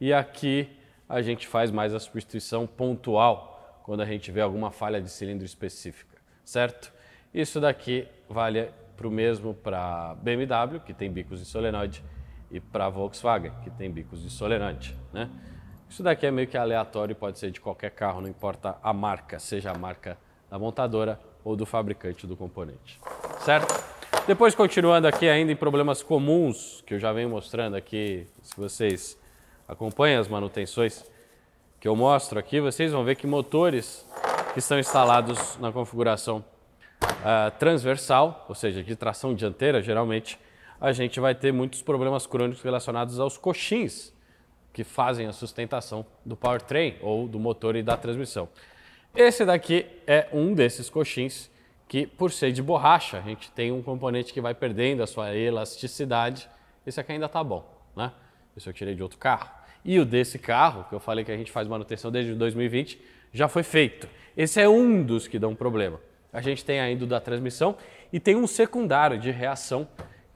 E aqui a gente faz mais a substituição pontual quando a gente vê alguma falha de cilindro específica, certo? Isso daqui vale para o mesmo para BMW, que tem bicos em solenoide, e para a Volkswagen, que tem bicos de solerante. Né? Isso daqui é meio que aleatório e pode ser de qualquer carro, não importa a marca, seja a marca da montadora ou do fabricante do componente. Certo? Depois, continuando aqui ainda em problemas comuns, que eu já venho mostrando aqui, se vocês acompanham as manutenções que eu mostro aqui, vocês vão ver que motores que são instalados na configuração uh, transversal, ou seja, de tração dianteira, geralmente, a gente vai ter muitos problemas crônicos relacionados aos coxins, que fazem a sustentação do powertrain ou do motor e da transmissão. Esse daqui é um desses coxins que, por ser de borracha, a gente tem um componente que vai perdendo a sua elasticidade. Esse aqui ainda está bom, né? Esse eu tirei de outro carro. E o desse carro, que eu falei que a gente faz manutenção desde 2020, já foi feito. Esse é um dos que dão problema. A gente tem ainda o da transmissão e tem um secundário de reação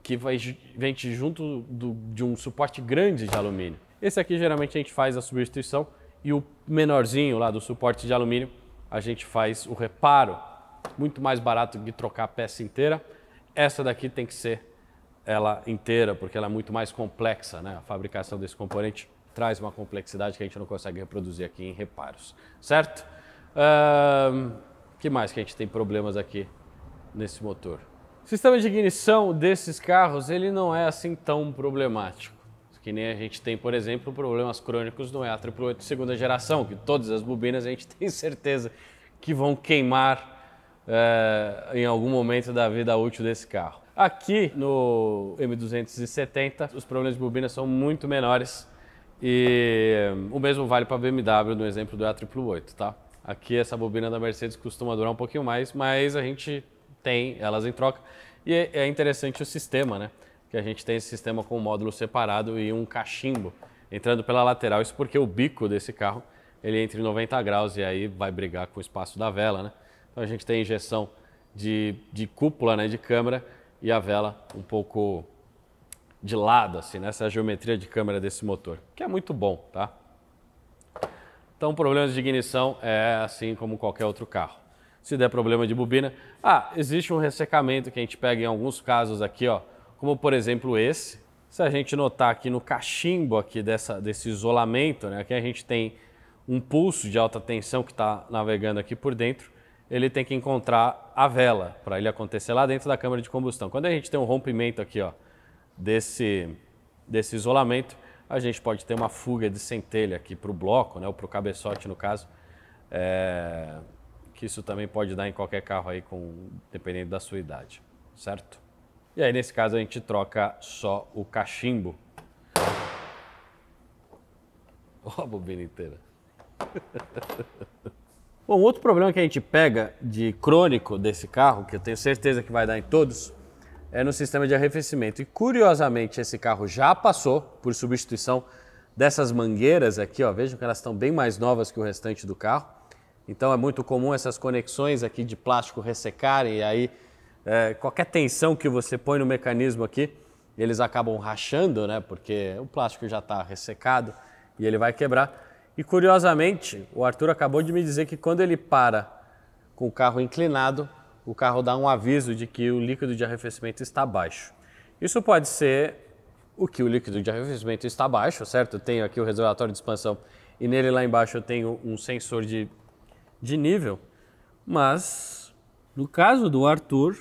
que vai, vem junto do, de um suporte grande de alumínio. Esse aqui geralmente a gente faz a substituição e o menorzinho lá do suporte de alumínio a gente faz o reparo. Muito mais barato que trocar a peça inteira. Essa daqui tem que ser ela inteira, porque ela é muito mais complexa, né? A fabricação desse componente traz uma complexidade que a gente não consegue reproduzir aqui em reparos, certo? O uh, que mais que a gente tem problemas aqui nesse motor? O sistema de ignição desses carros ele não é assim tão problemático. Que nem a gente tem, por exemplo, problemas crônicos no EA888 segunda geração, que todas as bobinas a gente <laughs> tem certeza que vão queimar é, em algum momento da vida útil desse carro. Aqui no M270, os problemas de bobina são muito menores e eh, o mesmo vale para a BMW no exemplo do ea 888 tá? Aqui essa bobina da Mercedes costuma durar um pouquinho mais, mas a gente tem elas em troca. E é, é interessante o sistema, né? Que a gente tem esse sistema com um módulo separado e um cachimbo entrando pela lateral. Isso porque o bico desse carro ele entra em 90 graus e aí vai brigar com o espaço da vela, né? Então a gente tem injeção de, de cúpula, né? De câmera e a vela um pouco de lado, assim, nessa né? geometria de câmera desse motor, que é muito bom, tá? Então, problemas de ignição é assim como qualquer outro carro se der problema de bobina. Ah, existe um ressecamento que a gente pega em alguns casos aqui, ó, como por exemplo esse. Se a gente notar aqui no cachimbo aqui dessa, desse isolamento, né, aqui a gente tem um pulso de alta tensão que está navegando aqui por dentro, ele tem que encontrar a vela para ele acontecer lá dentro da câmara de combustão. Quando a gente tem um rompimento aqui ó, desse, desse isolamento, a gente pode ter uma fuga de centelha aqui para o bloco, né, ou para o cabeçote no caso, é, que isso também pode dar em qualquer carro aí, com, dependendo da sua idade, certo? E aí, nesse caso, a gente troca só o cachimbo. Ó a bobina inteira. <laughs> Bom, outro problema que a gente pega de crônico desse carro, que eu tenho certeza que vai dar em todos, é no sistema de arrefecimento. E curiosamente, esse carro já passou por substituição dessas mangueiras aqui, ó. Vejam que elas estão bem mais novas que o restante do carro. Então é muito comum essas conexões aqui de plástico ressecarem e aí é, qualquer tensão que você põe no mecanismo aqui, eles acabam rachando, né? Porque o plástico já está ressecado e ele vai quebrar. E curiosamente, o Arthur acabou de me dizer que quando ele para com o carro inclinado, o carro dá um aviso de que o líquido de arrefecimento está baixo. Isso pode ser o que o líquido de arrefecimento está baixo, certo? Eu tenho aqui o reservatório de expansão e nele lá embaixo eu tenho um sensor de de nível. Mas, no caso do Arthur,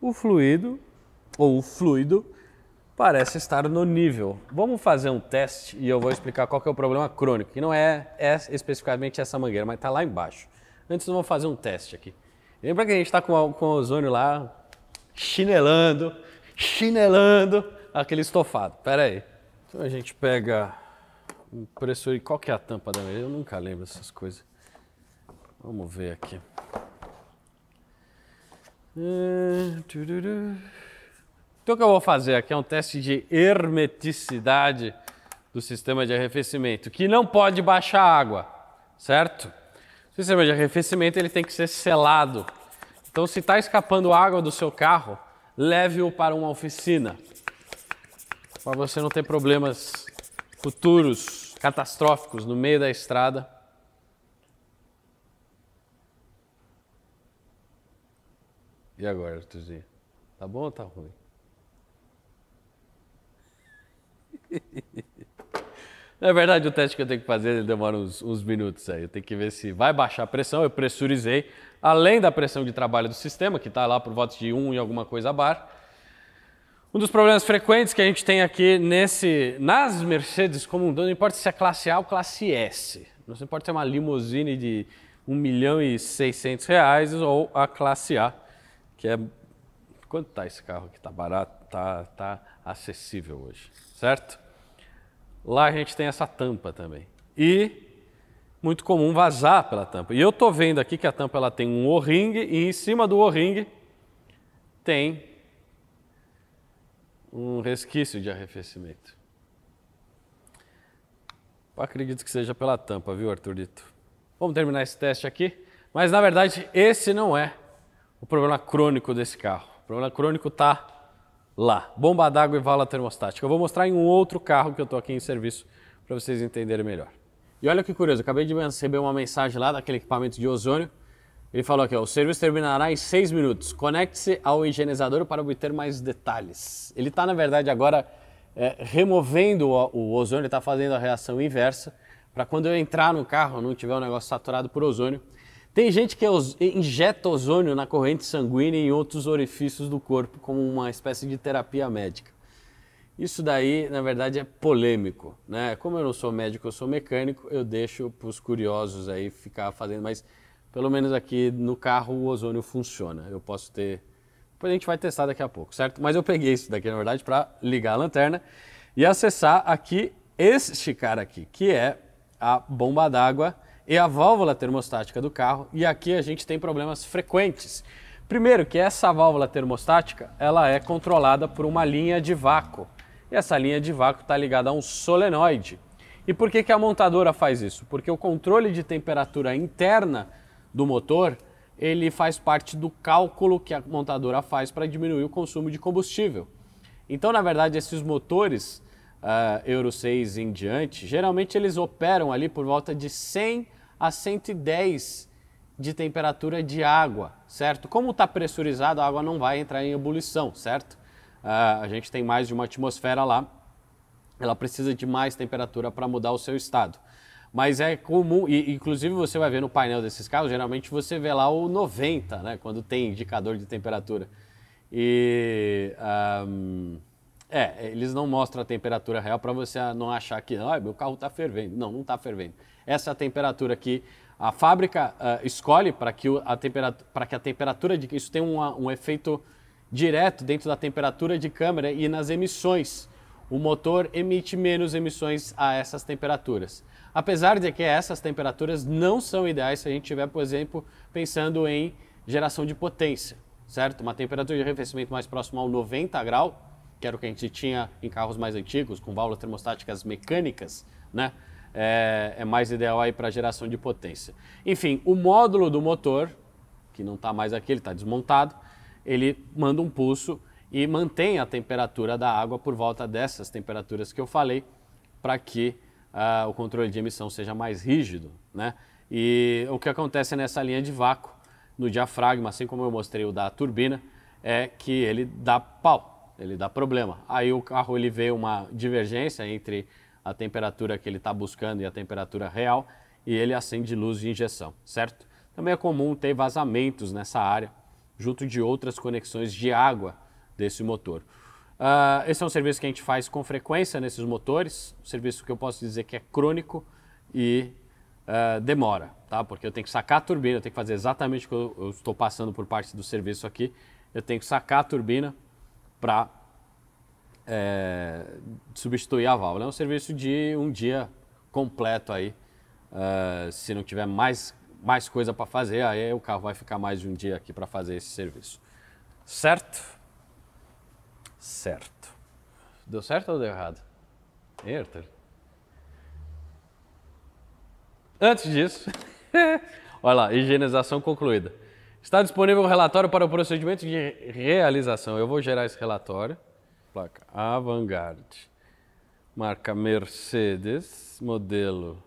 o fluido ou o fluido parece estar no nível. Vamos fazer um teste e eu vou explicar qual é o problema crônico, que não é, é especificamente essa mangueira, mas está lá embaixo. Antes, vamos fazer um teste aqui. Lembra que a gente está com, com o ozônio lá chinelando, chinelando aquele estofado. Pera aí. Então a gente pega o pressor e qual que é a tampa da minha? Eu nunca lembro essas coisas. Vamos ver aqui. É, então, o que eu vou fazer aqui é um teste de hermeticidade do sistema de arrefecimento, que não pode baixar água, certo? O sistema de arrefecimento ele tem que ser selado. Então, se está escapando água do seu carro, leve-o para uma oficina, para você não ter problemas futuros catastróficos no meio da estrada. E agora, Tuzinho? Tá bom ou tá ruim? <laughs> Na é verdade, o teste que eu tenho que fazer demora uns, uns, minutos aí. Eu tenho que ver se vai baixar a pressão. Eu pressurizei, além da pressão de trabalho do sistema, que está lá por volta de 1 e alguma coisa bar. Um dos problemas frequentes que a gente tem aqui nesse, nas Mercedes como um dono não importa se é classe A ou classe S. Não importa se é uma limusine de 1 milhão e 600 reais ou a classe A que é quanto tá esse carro aqui? Está barato, está tá acessível hoje, certo? Lá a gente tem essa tampa também. E muito comum vazar pela tampa. E eu estou vendo aqui que a tampa ela tem um O-ring e em cima do O-ring tem um resquício de arrefecimento. Eu acredito que seja pela tampa, viu, Arthurito? Vamos terminar esse teste aqui. Mas, na verdade, esse não é o problema crônico desse carro. O problema crônico está lá. Bomba d'água e vala termostática. Eu vou mostrar em um outro carro que eu estou aqui em serviço para vocês entenderem melhor. E olha que curioso, acabei de receber uma mensagem lá daquele equipamento de ozônio. Ele falou aqui, ó, o serviço terminará em 6 minutos. Conecte-se ao higienizador para obter mais detalhes. Ele está, na verdade, agora é, removendo o, o ozônio, ele está fazendo a reação inversa para quando eu entrar no carro não tiver um negócio saturado por ozônio, tem gente que é injeta ozônio na corrente sanguínea e em outros orifícios do corpo como uma espécie de terapia médica. Isso daí, na verdade, é polêmico, né? Como eu não sou médico, eu sou mecânico, eu deixo para os curiosos aí ficar fazendo, mas pelo menos aqui no carro o ozônio funciona. Eu posso ter... Depois a gente vai testar daqui a pouco, certo? Mas eu peguei isso daqui, na verdade, para ligar a lanterna e acessar aqui este cara aqui, que é a bomba d'água e é a válvula termostática do carro, e aqui a gente tem problemas frequentes. Primeiro que essa válvula termostática, ela é controlada por uma linha de vácuo, e essa linha de vácuo está ligada a um solenoide. E por que, que a montadora faz isso? Porque o controle de temperatura interna do motor, ele faz parte do cálculo que a montadora faz para diminuir o consumo de combustível. Então, na verdade, esses motores uh, Euro 6 em diante, geralmente eles operam ali por volta de 100 a 110 de temperatura de água, certo? Como está pressurizado, a água não vai entrar em ebulição, certo? Uh, a gente tem mais de uma atmosfera lá, ela precisa de mais temperatura para mudar o seu estado. Mas é comum, e inclusive você vai ver no painel desses carros, geralmente você vê lá o 90, né? Quando tem indicador de temperatura. E. Um, é, eles não mostram a temperatura real para você não achar que ah, meu carro está fervendo. Não, não está fervendo. Essa é a temperatura que a fábrica uh, escolhe para que, a temperatura, que a temperatura de. Isso tem um efeito direto dentro da temperatura de câmera e nas emissões. O motor emite menos emissões a essas temperaturas. Apesar de que essas temperaturas não são ideais se a gente tiver, por exemplo, pensando em geração de potência, certo? Uma temperatura de arrefecimento mais próxima ao 90 graus que era o que a gente tinha em carros mais antigos, com válvulas termostáticas mecânicas, né? É, é mais ideal aí para geração de potência. Enfim, o módulo do motor, que não está mais aqui, ele está desmontado, ele manda um pulso e mantém a temperatura da água por volta dessas temperaturas que eu falei, para que uh, o controle de emissão seja mais rígido, né? E o que acontece nessa linha de vácuo, no diafragma, assim como eu mostrei o da turbina, é que ele dá pau ele dá problema. Aí o carro ele vê uma divergência entre a temperatura que ele está buscando e a temperatura real e ele acende luz de injeção, certo? Também é comum ter vazamentos nessa área, junto de outras conexões de água desse motor. Uh, esse é um serviço que a gente faz com frequência nesses motores, um serviço que eu posso dizer que é crônico e uh, demora, tá? Porque eu tenho que sacar a turbina, eu tenho que fazer exatamente o que eu, eu estou passando por parte do serviço aqui. Eu tenho que sacar a turbina, para é, substituir a válvula. É um serviço de um dia completo aí. Uh, se não tiver mais, mais coisa para fazer, aí o carro vai ficar mais de um dia aqui para fazer esse serviço. Certo? Certo. Deu certo ou deu errado? Herter. Antes disso, <laughs> olha lá, higienização concluída. Está disponível o um relatório para o procedimento de realização. Eu vou gerar esse relatório. Placa Avangard, Marca Mercedes, modelo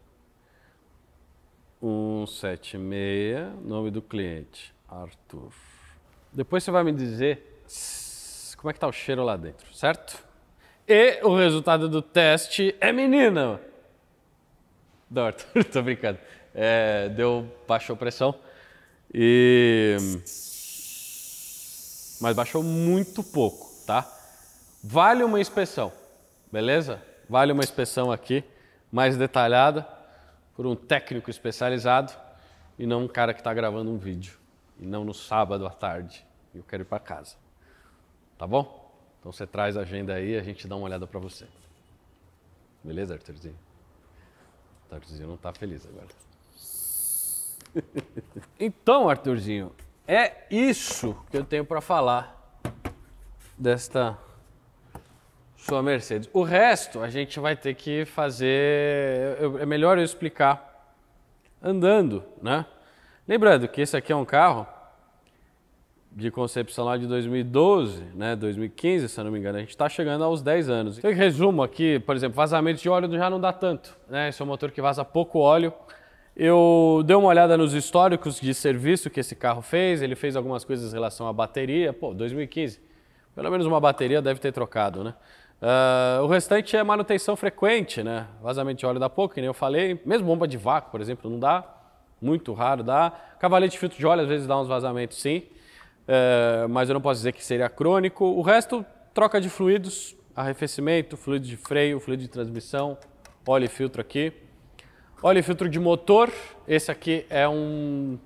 176, nome do cliente, Arthur. Depois você vai me dizer como é que está o cheiro lá dentro, certo? E o resultado do teste é menina. Não, Arthur, <laughs> tô brincando. É, deu, baixou pressão. E... Mas baixou muito pouco, tá? Vale uma inspeção, beleza? Vale uma inspeção aqui, mais detalhada, por um técnico especializado e não um cara que está gravando um vídeo. E não no sábado à tarde. Eu quero ir para casa. Tá bom? Então você traz a agenda aí e a gente dá uma olhada para você. Beleza, Arthurzinho? Arthurzinho não está feliz agora. Então, Arthurzinho, é isso que eu tenho para falar desta sua Mercedes. O resto a gente vai ter que fazer. é melhor eu explicar andando, né? Lembrando que esse aqui é um carro de concepção lá de 2012, né, 2015, se eu não me engano, a gente está chegando aos 10 anos. Eu em resumo aqui, por exemplo, vazamento de óleo já não dá tanto, né? Esse é um motor que vaza pouco óleo, eu dei uma olhada nos históricos de serviço que esse carro fez, ele fez algumas coisas em relação à bateria, pô, 2015, pelo menos uma bateria deve ter trocado, né? Uh, o restante é manutenção frequente, né? Vazamento de óleo dá pouco, que nem eu falei, mesmo bomba de vácuo, por exemplo, não dá, muito raro dá. Cavalete de filtro de óleo às vezes dá uns vazamentos sim, uh, mas eu não posso dizer que seria crônico. O resto, troca de fluidos, arrefecimento, fluido de freio, fluido de transmissão, óleo e filtro aqui. Óleo e filtro de motor, esse aqui é um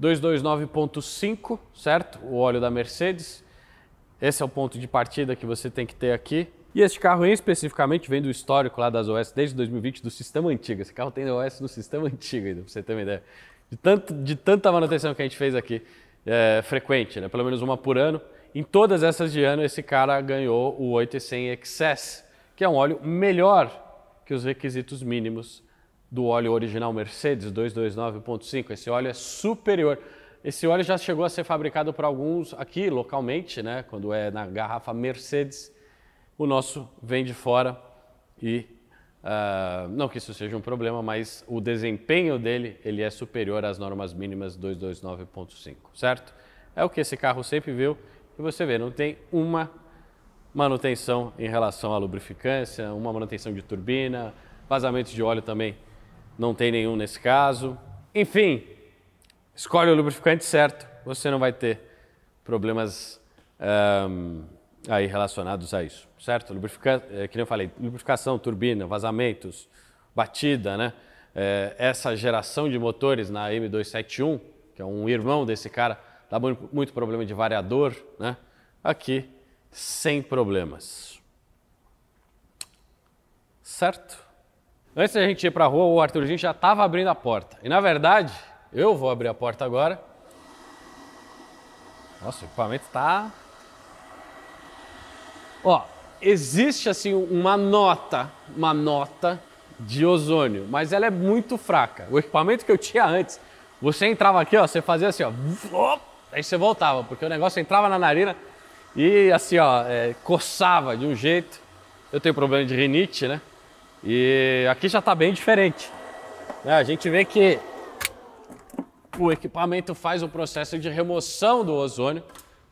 229.5, certo? O óleo da Mercedes. Esse é o ponto de partida que você tem que ter aqui. E este carro em especificamente vem do histórico lá das OS desde 2020 do sistema antigo. Esse carro tem OS no sistema antigo ainda, pra você ter uma ideia. De, tanto, de tanta manutenção que a gente fez aqui, é, frequente, né? Pelo menos uma por ano. Em todas essas de ano, esse cara ganhou o 8100 Excess, que é um óleo melhor que os requisitos mínimos do óleo original Mercedes 229.5. Esse óleo é superior. Esse óleo já chegou a ser fabricado por alguns aqui localmente, né? Quando é na garrafa Mercedes, o nosso vem de fora e uh, não que isso seja um problema, mas o desempenho dele ele é superior às normas mínimas 229.5, certo? É o que esse carro sempre viu e você vê, não tem uma manutenção em relação à lubrificância, uma manutenção de turbina, vazamentos de óleo também não tem nenhum nesse caso. Enfim, escolhe o lubrificante certo, você não vai ter problemas um, aí relacionados a isso, certo? Lubrifica, é, que eu falei, lubrificação, turbina, vazamentos, batida, né? É, essa geração de motores na M271, que é um irmão desse cara, dá muito, muito problema de variador, né? Aqui, sem problemas. Certo? Antes da gente ir para a rua, o Arthurzinho já tava abrindo a porta. E na verdade, eu vou abrir a porta agora. Nossa, o equipamento está. Ó, existe assim uma nota, uma nota de ozônio, mas ela é muito fraca. O equipamento que eu tinha antes, você entrava aqui, ó, você fazia assim, ó, aí você voltava, porque o negócio entrava na narina e assim, ó, é, coçava de um jeito. Eu tenho problema de rinite, né? E aqui já está bem diferente. Né? A gente vê que o equipamento faz o processo de remoção do ozônio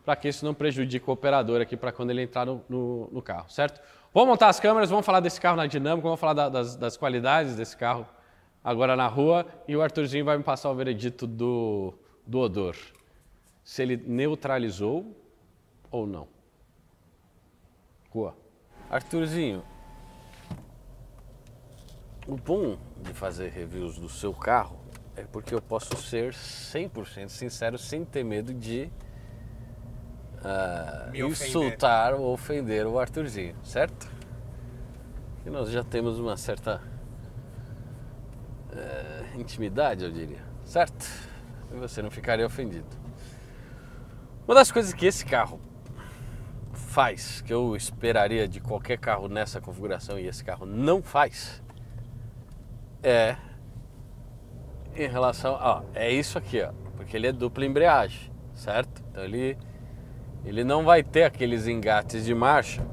para que isso não prejudique o operador aqui para quando ele entrar no, no, no, carro, certo? Vamos montar as câmeras, vamos falar desse carro na dinâmica, vamos falar da, das, das qualidades desse carro agora na rua e o Arthurzinho vai me passar o veredito do, do odor. Se ele neutralizou ou não. Boa. Arthurzinho, o bom de fazer reviews do seu carro é porque eu posso ser 100% sincero sem ter medo de uh, insultar ou ofender o Arthurzinho, certo? E nós já temos uma certa uh, intimidade, eu diria, certo? E você não ficaria ofendido. Uma das coisas que esse carro faz, que eu esperaria de qualquer carro nessa configuração e esse carro não faz, é em relação. Ó, é isso aqui, ó, porque ele é dupla embreagem, certo? Então ele, ele não vai ter aqueles engates de marcha,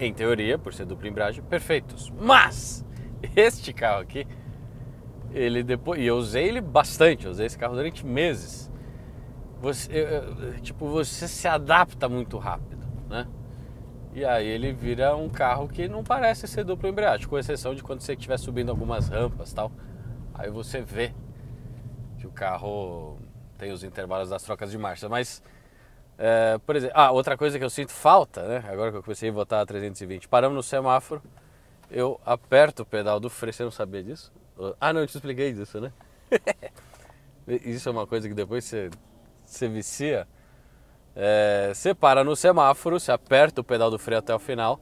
em teoria, por ser dupla embreagem, perfeitos. Mas este carro aqui, ele depois. E eu usei ele bastante, eu usei esse carro durante meses. Você, tipo, você se adapta muito rápido, né? E aí ele vira um carro que não parece ser duplo embreagem, com exceção de quando você estiver subindo algumas rampas tal. Aí você vê que o carro tem os intervalos das trocas de marcha. Mas, é, por exemplo, ah, outra coisa que eu sinto falta, né? Agora que eu comecei a votar a 320, paramos no semáforo, eu aperto o pedal do freio, você não sabia disso? Ah, não, eu te expliquei isso, né? <laughs> isso é uma coisa que depois você, você vicia. É, você para no semáforo, você aperta o pedal do freio até o final.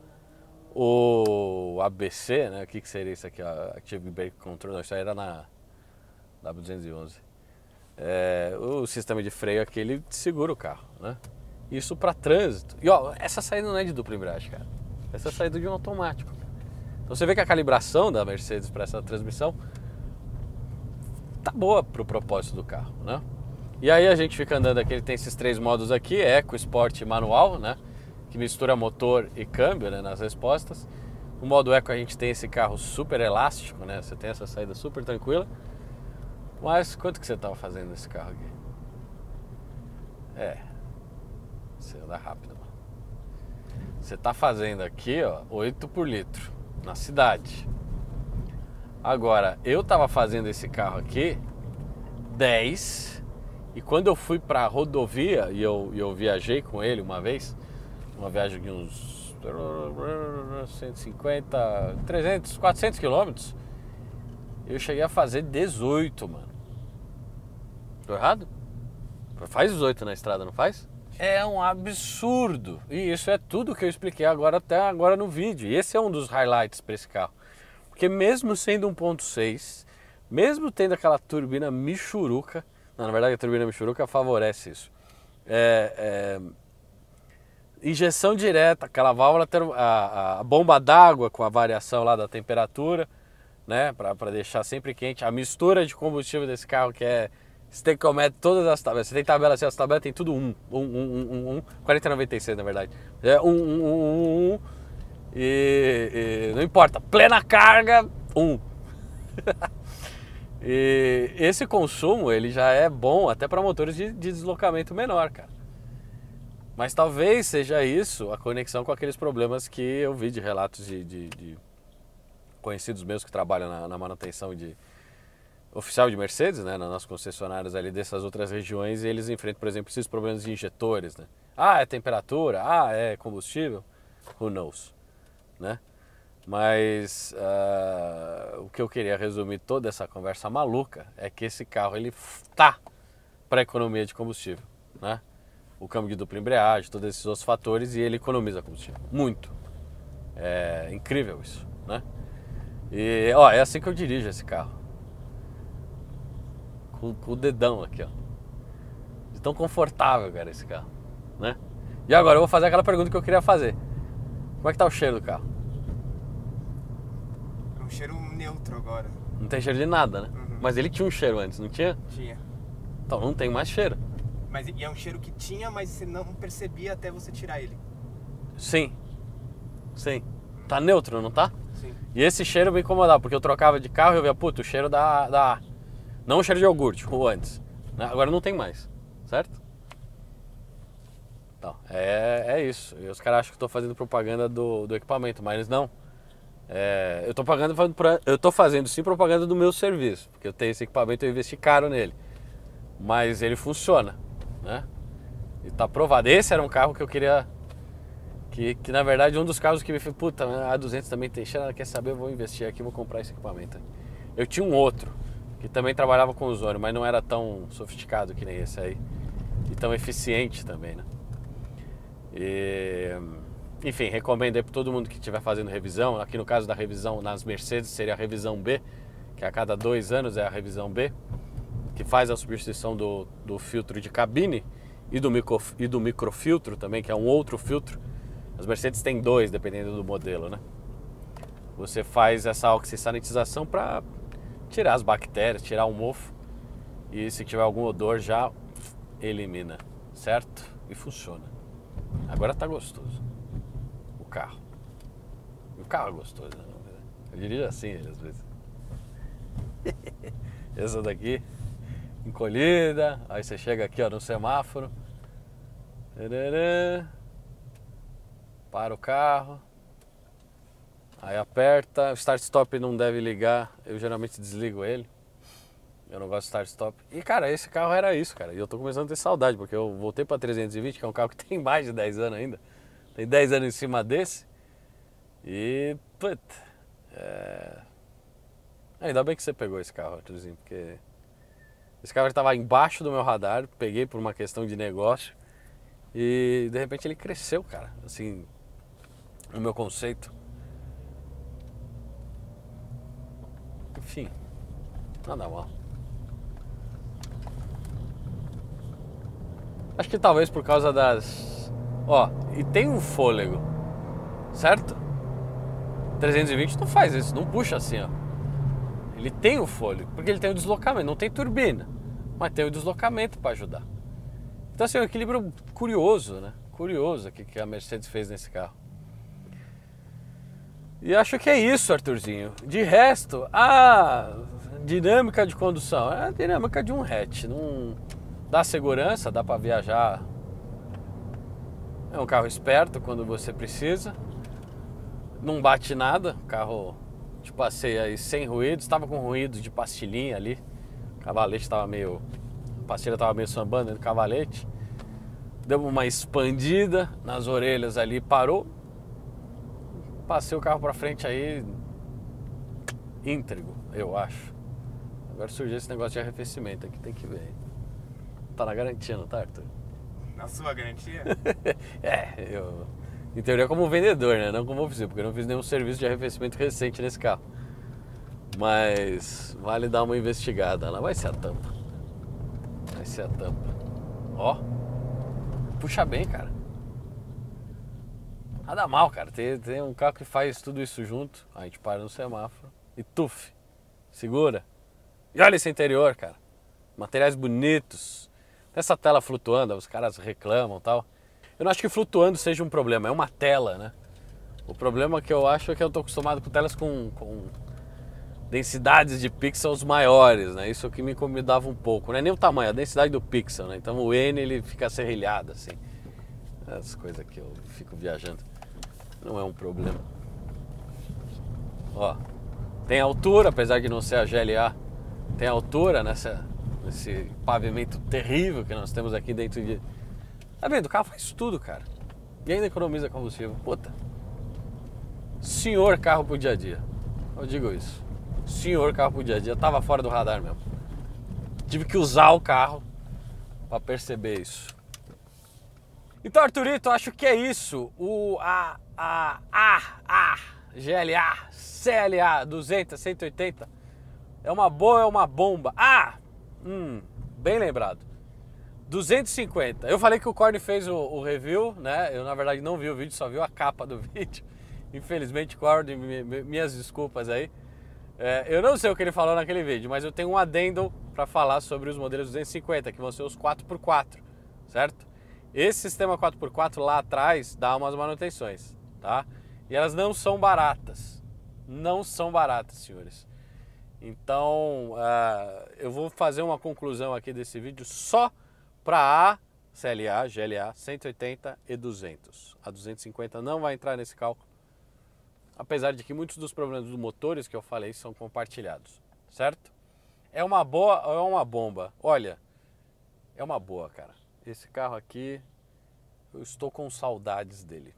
O ABC, né? O que, que seria isso aqui? Ó? Active Brake Control. Não, isso aí era na W211. É, o sistema de freio aqui, ele segura o carro, né? Isso para trânsito. E ó, essa saída não é de dupla embreagem, cara. Essa é saída de um automático. Então você vê que a calibração da Mercedes para essa transmissão tá boa para o propósito do carro, né? E aí a gente fica andando aqui, ele tem esses três modos aqui, eco, esporte e manual, né? Que mistura motor e câmbio né, nas respostas. No modo eco a gente tem esse carro super elástico, né? Você tem essa saída super tranquila. Mas quanto que você estava fazendo nesse carro aqui? É. Você anda rápido, mano. Você está fazendo aqui, ó, 8 por litro na cidade. Agora, eu estava fazendo esse carro aqui 10 e quando eu fui para a rodovia, e eu, eu viajei com ele uma vez, uma viagem de uns 150, 300, 400 quilômetros, eu cheguei a fazer 18, mano. Tô errado? Faz 18 na estrada, não faz? É um absurdo. E isso é tudo que eu expliquei agora até agora no vídeo. E esse é um dos highlights para esse carro. Porque mesmo sendo 1.6, mesmo tendo aquela turbina michuruca, não, na verdade, a turbina Michuruca favorece isso. É, é, injeção direta, aquela válvula, a, a bomba d'água com a variação lá da temperatura, né, para deixar sempre quente. A mistura de combustível desse carro que é você tem que comer todas as tabelas. Você tem tabela assim, as tabelas tem tudo 1. 1, 1, 1, 1, 1 4096 na verdade. É 1, 1, 1, 1, 1 e, e não importa. Plena carga, 1. <laughs> E esse consumo ele já é bom até para motores de, de deslocamento menor, cara. Mas talvez seja isso a conexão com aqueles problemas que eu vi de relatos de, de, de conhecidos meus que trabalham na, na, manutenção de oficial de Mercedes, né, nas nossas concessionárias ali dessas outras regiões, e eles enfrentam, por exemplo, esses problemas de injetores, né? Ah, é temperatura, ah, é combustível, who knows, né? Mas uh, o que eu queria resumir toda essa conversa maluca é que esse carro ele tá para economia de combustível, né? O câmbio de dupla embreagem, todos esses outros fatores e ele economiza combustível muito. É incrível isso, né? E ó, é assim que eu dirijo esse carro. Com, com o dedão aqui, ó. De tão confortável, cara, esse carro, né? E agora eu vou fazer aquela pergunta que eu queria fazer. Como é que está o cheiro do carro? um cheiro neutro agora. Não tem cheiro de nada, né? Uhum. Mas ele tinha um cheiro antes, não tinha? Tinha. Então não tem mais cheiro. Mas e é um cheiro que tinha, mas você não percebia até você tirar ele. Sim. Sim. Tá neutro, não tá? Sim. E esse cheiro me incomodava, porque eu trocava de carro e eu via, puta, o cheiro da, da. Não o cheiro de iogurte, o antes. Né? Agora não tem mais, certo? Então, é, é isso. E os caras acham que eu tô fazendo propaganda do, do equipamento, mas não. É, eu, tô pagando eu tô fazendo sim propaganda do meu serviço, porque eu tenho esse equipamento eu investi caro nele. Mas ele funciona, né? E tá provado. Esse era um carro que eu queria. Que, que na verdade um dos carros que me fez, puta, a A200 também tem cheiro, quer saber, eu vou investir aqui, vou comprar esse equipamento. Eu tinha um outro, que também trabalhava com ozônio, mas não era tão sofisticado que nem esse aí. E tão eficiente também, né? E enfim, recomendo aí para todo mundo que estiver fazendo revisão. Aqui no caso da revisão nas Mercedes seria a revisão B, que a cada dois anos é a revisão B, que faz a substituição do, do filtro de cabine e do, micro, e do microfiltro também, que é um outro filtro. As Mercedes têm dois, dependendo do modelo, né? Você faz essa oxissanitização para tirar as bactérias, tirar o mofo e se tiver algum odor já elimina, certo? E funciona. Agora tá gostoso carro. o carro é gostoso, né? Eu dirijo assim ele, às vezes. <laughs> Essa daqui, encolhida, aí você chega aqui ó, no semáforo. Para o carro. Aí aperta, o start stop não deve ligar, eu geralmente desligo ele. Eu não gosto de start stop. E cara, esse carro era isso, cara. E eu tô começando a ter saudade, porque eu voltei para 320, que é um carro que <laughs> tem mais de 10 anos ainda tem 10 anos em cima desse. E, puta, é... Ainda bem que você pegou esse carro, Arthurzinho, porque esse carro estava embaixo do meu radar, peguei por uma questão de negócio e de repente ele cresceu, cara, assim, no meu conceito. Enfim, nada mal. Acho que talvez por causa das Ó, e tem um fôlego, certo? 320 não faz isso, não puxa assim, ó. Ele tem o fôlego, porque ele tem o deslocamento, não tem turbina, mas tem o deslocamento para ajudar. Então, assim, é um equilíbrio curioso, né? Curioso aqui que a Mercedes fez nesse carro. E acho que é isso, Arthurzinho. De resto, a dinâmica de condução é a dinâmica de um hatch. Não dá segurança, dá para viajar é um carro esperto quando você precisa. Não bate nada, o carro te passei aí sem ruído. Estava com ruído de pastilhinha ali. O cavalete estava meio. A pastilha estava meio sambando do cavalete. Deu uma expandida nas orelhas ali, parou. Passei o carro para frente aí. íntegro, eu acho. Agora surgiu esse negócio de arrefecimento aqui, tem que ver. Tá na garantia, não tá, Arthur? Na sua garantia? <laughs> é, eu. Em teoria, como vendedor, né? Não como oficina, porque eu não fiz nenhum serviço de arrefecimento recente nesse carro. Mas vale dar uma investigada lá. Vai ser a tampa. Vai ser a tampa. Ó. Puxa bem, cara. Nada mal, cara. Tem, tem um carro que faz tudo isso junto. A gente para no semáforo e tuf. Segura. E olha esse interior, cara. Materiais bonitos. Essa tela flutuando, os caras reclamam tal. Eu não acho que flutuando seja um problema, é uma tela, né? O problema que eu acho é que eu estou acostumado com telas com, com, densidades de pixels maiores, né? Isso que me incomodava um pouco. Não é nem o tamanho, a densidade do pixel, né? Então o N ele fica serrilhado assim. As coisas que eu fico viajando. Não é um problema. Ó, tem altura, apesar de não ser a GLA, tem altura nessa esse pavimento terrível que nós temos aqui dentro de. Tá vendo? O carro faz tudo, cara. E ainda economiza combustível. Puta. Senhor carro pro dia a dia. Eu digo isso. Senhor carro pro dia a dia. Eu tava fora do radar mesmo. Tive que usar o carro para perceber isso. Então, Arthurito, acho que é isso. O a a a a GLA CLA 200 180 é uma boa, é uma bomba. Ah, Hum, bem lembrado. 250. Eu falei que o Corne fez o, o, review, né? Eu na verdade não vi o vídeo, só vi a capa do <laughs> vídeo. Infelizmente, Corne, minhas desculpas aí. É, eu não sei o que ele falou naquele vídeo, mas eu tenho um adendo para falar sobre os modelos 250, que vão ser os 4x4, certo? Esse sistema 4x4 lá atrás dá umas manutenções, tá? E elas não são baratas. Não são baratas, senhores. Então, uh, eu vou fazer uma conclusão aqui desse vídeo só para a CLA, GLA 180 e 200. A 250 não vai entrar nesse cálculo, apesar de que muitos dos problemas dos motores que eu falei são compartilhados, certo? É uma boa ou é uma bomba? Olha, é uma boa, cara. Esse carro aqui, eu estou com saudades dele.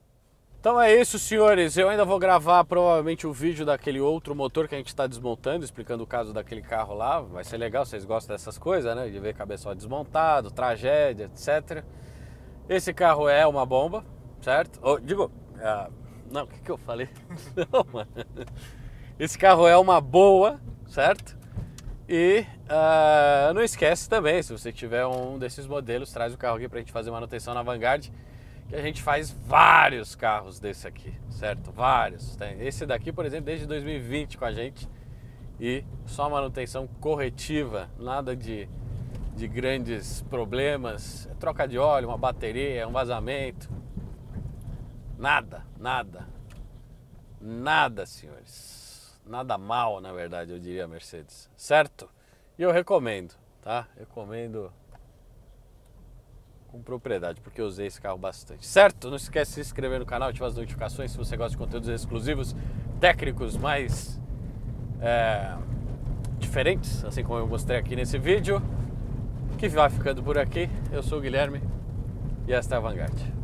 Então é isso, senhores. Eu ainda vou gravar provavelmente o um vídeo daquele outro motor que a gente está desmontando, explicando o caso daquele carro lá. Vai ser legal, vocês gostam dessas coisas, né? De ver cabeçote desmontado, tragédia, etc. Esse carro é uma bomba, certo? digo, ah, não, o que, que eu falei? <laughs> não, mano. Esse carro é uma boa, certo? E ah, não esquece também, se você tiver um desses modelos, traz o carro aqui para a gente fazer manutenção na Vanguard que a gente faz vários carros desse aqui, certo? Vários. Tem esse daqui, por exemplo, desde 2020 com a gente e só manutenção corretiva, nada de, de grandes problemas, é troca de óleo, uma bateria, um vazamento. Nada, nada. Nada, senhores. Nada mal, na verdade, eu diria Mercedes, certo? E eu recomendo, tá? Recomendo com propriedade, porque eu usei esse carro bastante. Certo? Não esquece de se inscrever no canal, ativar as notificações se você gosta de conteúdos exclusivos, técnicos, mais é, diferentes, assim como eu mostrei aqui nesse vídeo. Que vai ficando por aqui. Eu sou o Guilherme e esta é a Vanguard.